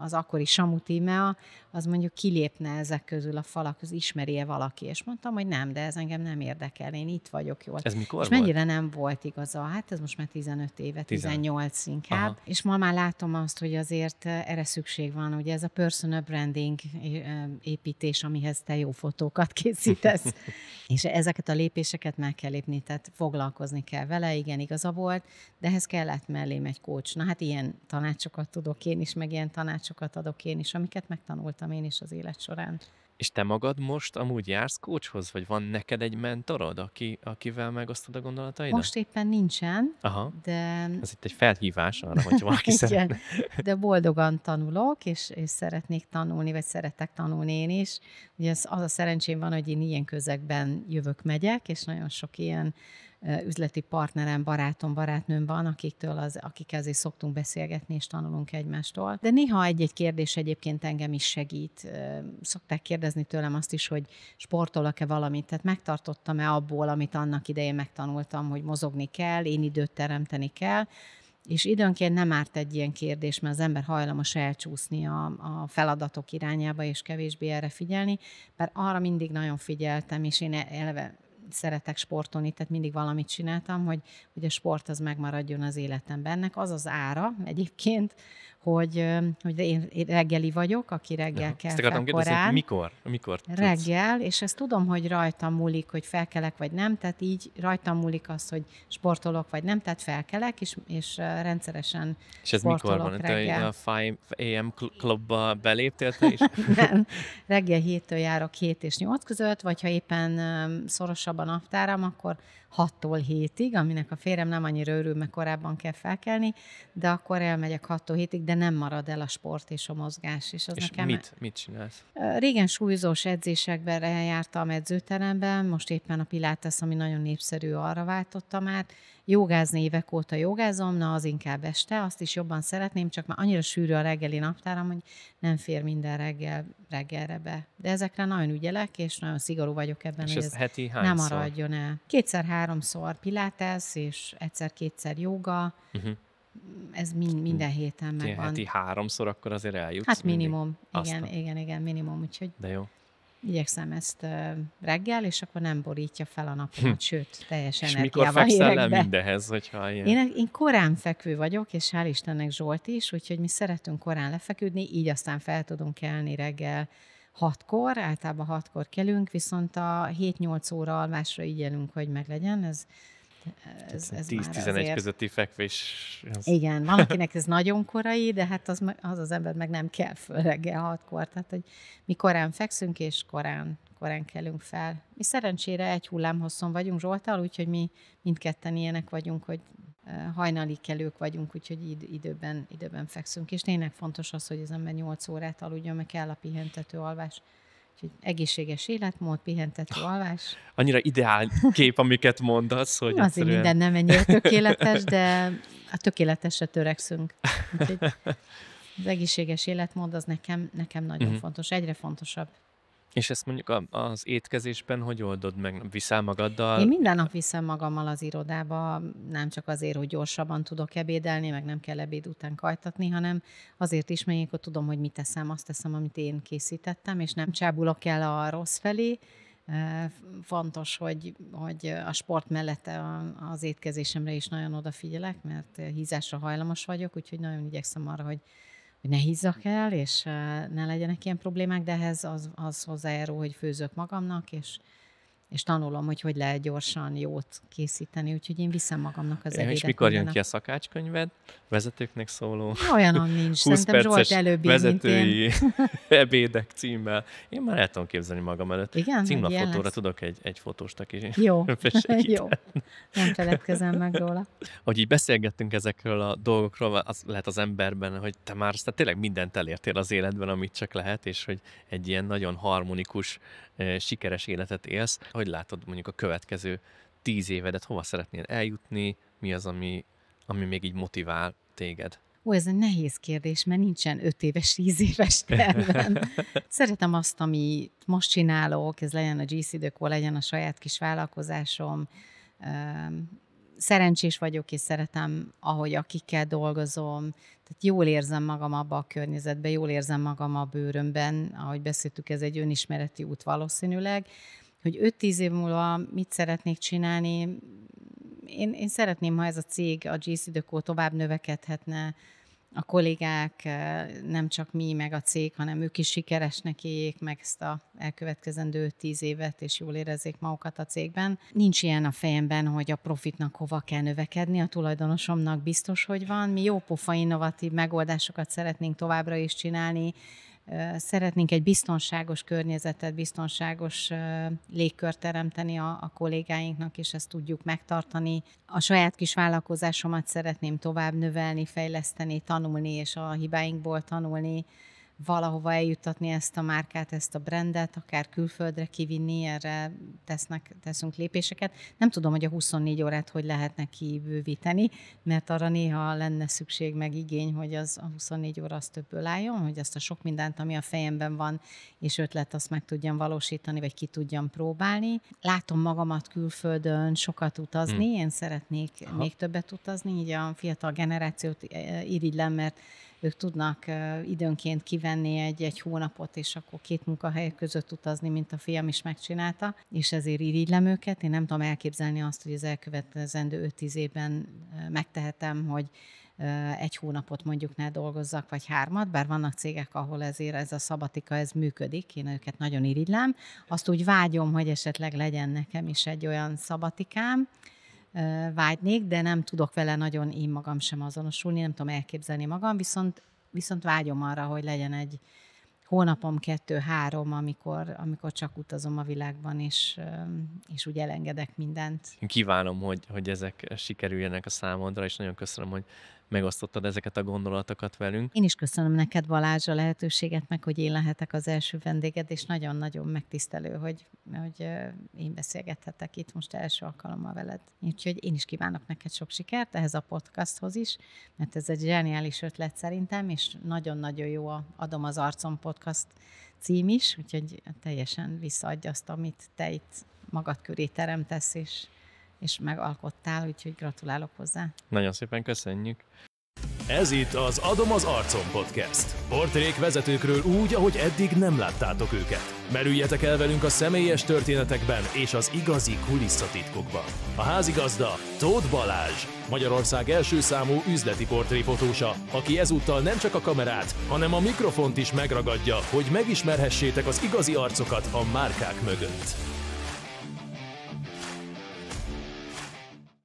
az akkori Samu Tímea az mondjuk kilépne ezek közül a falak az ismeri-e valaki? És mondtam, hogy nem, de ez engem nem érdekel, én itt vagyok jól. Ez mikor És volt? mennyire nem volt igaza? Hát ez most már 15 éve, 18 Tizen. inkább. Aha. És ma már látom azt, hogy azért eh, erre szükség van. Ugye ez a personal branding eh, építés, amihez te jó fotókat készítesz. és ezeket a lépéseket meg kell lépni, tehát foglalkozni kell vele, igen, igaza volt, de ehhez kellett mellém egy kócs. Na hát ilyen tanácsokat tudok én is, meg ilyen tanácsokat adok én is, amiket megtanultam találtam én is az élet során. És te magad most amúgy jársz kócshoz, vagy van neked egy mentorod, aki, akivel megosztod a gondolataidat? Most éppen nincsen, Aha. de... Ez itt egy felhívás arra, hogy valaki Igen. szeretne. de boldogan tanulok, és, és szeretnék tanulni, vagy szeretek tanulni én is. Ugye az, az a szerencsém van, hogy én ilyen közegben jövök, megyek, és nagyon sok ilyen üzleti partnerem, barátom, barátnőm van, akiktől az, akik azért szoktunk beszélgetni és tanulunk egymástól. De néha egy-egy kérdés egyébként engem is segít. Szokták kérdezni tőlem azt is, hogy sportolok-e valamit, tehát megtartottam-e abból, amit annak idején megtanultam, hogy mozogni kell, én időt teremteni kell, és időnként nem árt egy ilyen kérdés, mert az ember hajlamos elcsúszni a, a feladatok irányába, és kevésbé erre figyelni, mert arra mindig nagyon figyeltem, és én e, eleve szeretek sportolni, tehát mindig valamit csináltam, hogy, hogy a sport az megmaradjon az életemben. Ennek az az ára egyébként, hogy, hogy én reggeli vagyok, aki reggel ja, kell Ezt akartam fel kérdezni, korán. mikor? mikor tudsz? Reggel, és ezt tudom, hogy rajtam múlik, hogy felkelek vagy nem, tehát így rajtam múlik az, hogy sportolok vagy nem, tehát felkelek, és, és rendszeresen És ez mikor van? Reggel. Te a 5 AM klubba beléptél te is? nem, reggel héttől járok 7 és 8 között, vagy ha éppen szorosabban aftáram, a naptáram, akkor 6-tól 7-ig, aminek a férem nem annyira örül, mert korábban kell felkelni, de akkor elmegyek 6-tól 7-ig, de nem marad el a sport és a mozgás. És, az és nekem mit, mit csinálsz? Régen súlyzós edzésekben jártam edzőteremben, most éppen a Pilates, ami nagyon népszerű, arra váltottam át, jogázni évek óta jogázom, na az inkább este, azt is jobban szeretném, csak már annyira sűrű a reggeli naptáram, hogy nem fér minden reggel reggelre be. De ezekre nagyon ügyelek, és nagyon szigorú vagyok ebben, és hogy ez heti hányszor? nem maradjon el. Kétszer-háromszor pilates, és egyszer-kétszer joga, uh-huh ez mind, minden héten megvan. heti háromszor, akkor azért eljutsz. Hát minimum, mindig. igen, Aztán. igen, igen, minimum, úgyhogy. De jó. Igyekszem ezt reggel, és akkor nem borítja fel a napomat, hm. sőt, teljesen És mikor fekszel le mindehez, hogyha ilyen? Én, én korán fekvő vagyok, és hál' Istennek Zsolt is, úgyhogy mi szeretünk korán lefeküdni, így aztán fel tudunk kelni reggel hatkor, általában hatkor kelünk, viszont a 7-8 óra alvásra igyelünk, hogy meglegyen, ez ez, ez 10-11 közötti fekvés. Az... Igen, van, akinek ez nagyon korai, de hát az, az az ember meg nem kell föl reggel hatkor. Tehát, hogy mi korán fekszünk, és korán, korán kelünk fel. Mi szerencsére egy hullámhosszon vagyunk Zsoltal, úgyhogy mi mindketten ilyenek vagyunk, hogy eh, hajnali kelők vagyunk, úgyhogy időben, időben fekszünk. És tényleg fontos az, hogy az ember 8 órát aludjon, meg kell a pihentető alvás. Úgyhogy egészséges életmód, pihentető alvás. Annyira ideál kép, amiket mondasz, hogy Azért egyszerűen... minden nem ennyire tökéletes, de a tökéletesre törekszünk. Úgyhogy az egészséges életmód az nekem, nekem nagyon uh-huh. fontos, egyre fontosabb. És ezt mondjuk az étkezésben hogy oldod meg? Viszel magaddal? Én minden nap viszem magammal az irodába, nem csak azért, hogy gyorsabban tudok ebédelni, meg nem kell ebéd után kajtatni, hanem azért is, mert ilyenkor tudom, hogy mit teszem, azt teszem, amit én készítettem, és nem csábulok el a rossz felé. Fontos, hogy, hogy a sport mellett az étkezésemre is nagyon odafigyelek, mert hízásra hajlamos vagyok, úgyhogy nagyon igyekszem arra, hogy hogy ne hízzak el, és eh, ne legyenek ilyen problémák, de ehhez az, az hozzájárul, hogy főzök magamnak, és és tanulom, hogy hogy lehet gyorsan jót készíteni, úgyhogy én viszem magamnak az ebédet. És mikor jön ki a szakácskönyved? Vezetőknek szóló? Olyan nincs, 20 szerintem Zsolt előbbi, vezetői ebédek címmel. Én már el tudom képzelni magam előtt. Igen? Címlapfotóra tudok egy, egy fotóst, aki Jó. Jó. Nem feledkezem meg róla. Hogy így beszélgettünk ezekről a dolgokról, az lehet az emberben, hogy te már tehát tényleg mindent elértél az életben, amit csak lehet, és hogy egy ilyen nagyon harmonikus sikeres életet élsz, hogy látod mondjuk a következő tíz évedet, hova szeretnél eljutni, mi az, ami, ami még így motivál téged? Ó, ez egy nehéz kérdés, mert nincsen öt éves, tíz éves tervem. Szeretem azt, amit most csinálok, ez legyen a GC Dökó, legyen a saját kis vállalkozásom, szerencsés vagyok, és szeretem, ahogy akikkel dolgozom. Tehát jól érzem magam abba a környezetben, jól érzem magam a bőrömben, ahogy beszéltük, ez egy önismereti út valószínűleg. Hogy 5-10 év múlva mit szeretnék csinálni, én, én szeretném, ha ez a cég, a GC Deco tovább növekedhetne, a kollégák, nem csak mi, meg a cég, hanem ők is sikeresnek éljék meg ezt a elkövetkezendő tíz évet, és jól érezzék magukat a cégben. Nincs ilyen a fejemben, hogy a profitnak hova kell növekedni, a tulajdonosomnak biztos, hogy van. Mi jó pofa innovatív megoldásokat szeretnénk továbbra is csinálni, szeretnénk egy biztonságos környezetet, biztonságos légkört teremteni a, a kollégáinknak, és ezt tudjuk megtartani. A saját kis vállalkozásomat szeretném tovább növelni, fejleszteni, tanulni, és a hibáinkból tanulni valahova eljuttatni ezt a márkát, ezt a brandet, akár külföldre kivinni, erre tesznek, teszünk lépéseket. Nem tudom, hogy a 24 órát hogy lehetne kibővíteni, mert arra néha lenne szükség meg igény, hogy az a 24 óra az többből álljon, hogy azt a sok mindent, ami a fejemben van, és ötlet, azt meg tudjam valósítani, vagy ki tudjam próbálni. Látom magamat külföldön sokat utazni, hmm. én szeretnék Aha. még többet utazni, így a fiatal generációt eh, irigylem, mert ők tudnak időnként kivenni egy, egy hónapot, és akkor két munkahely között utazni, mint a fiam is megcsinálta, és ezért irigylem őket. Én nem tudom elképzelni azt, hogy az elkövetkezendő 5-10 évben megtehetem, hogy egy hónapot mondjuk ne dolgozzak, vagy hármat, bár vannak cégek, ahol ezért ez a szabatika, ez működik, én őket nagyon irigylem. Azt úgy vágyom, hogy esetleg legyen nekem is egy olyan szabatikám, vágynék, de nem tudok vele nagyon én magam sem azonosulni, nem tudom elképzelni magam, viszont, viszont vágyom arra, hogy legyen egy hónapom kettő-három, amikor, amikor csak utazom a világban, és, és úgy elengedek mindent. Kívánom, hogy, hogy ezek sikerüljenek a számodra, és nagyon köszönöm, hogy megosztottad ezeket a gondolatokat velünk. Én is köszönöm neked Balázs a lehetőséget, meg hogy én lehetek az első vendéged, és nagyon-nagyon megtisztelő, hogy, hogy én beszélgethetek itt most első alkalommal veled. Úgyhogy én is kívánok neked sok sikert ehhez a podcasthoz is, mert ez egy zseniális ötlet szerintem, és nagyon-nagyon jó a Adom az arcom podcast cím is, úgyhogy teljesen visszaadja azt, amit te itt magad köré teremtesz, és és megalkottál, úgyhogy gratulálok hozzá. Nagyon szépen köszönjük. Ez itt az Adom az Arcom Podcast. Portrék vezetőkről úgy, ahogy eddig nem láttátok őket. Merüljetek el velünk a személyes történetekben és az igazi kulisszatitkokban. A házigazda Tóth Balázs, Magyarország első számú üzleti portréfotósa, aki ezúttal nem csak a kamerát, hanem a mikrofont is megragadja, hogy megismerhessétek az igazi arcokat a márkák mögött.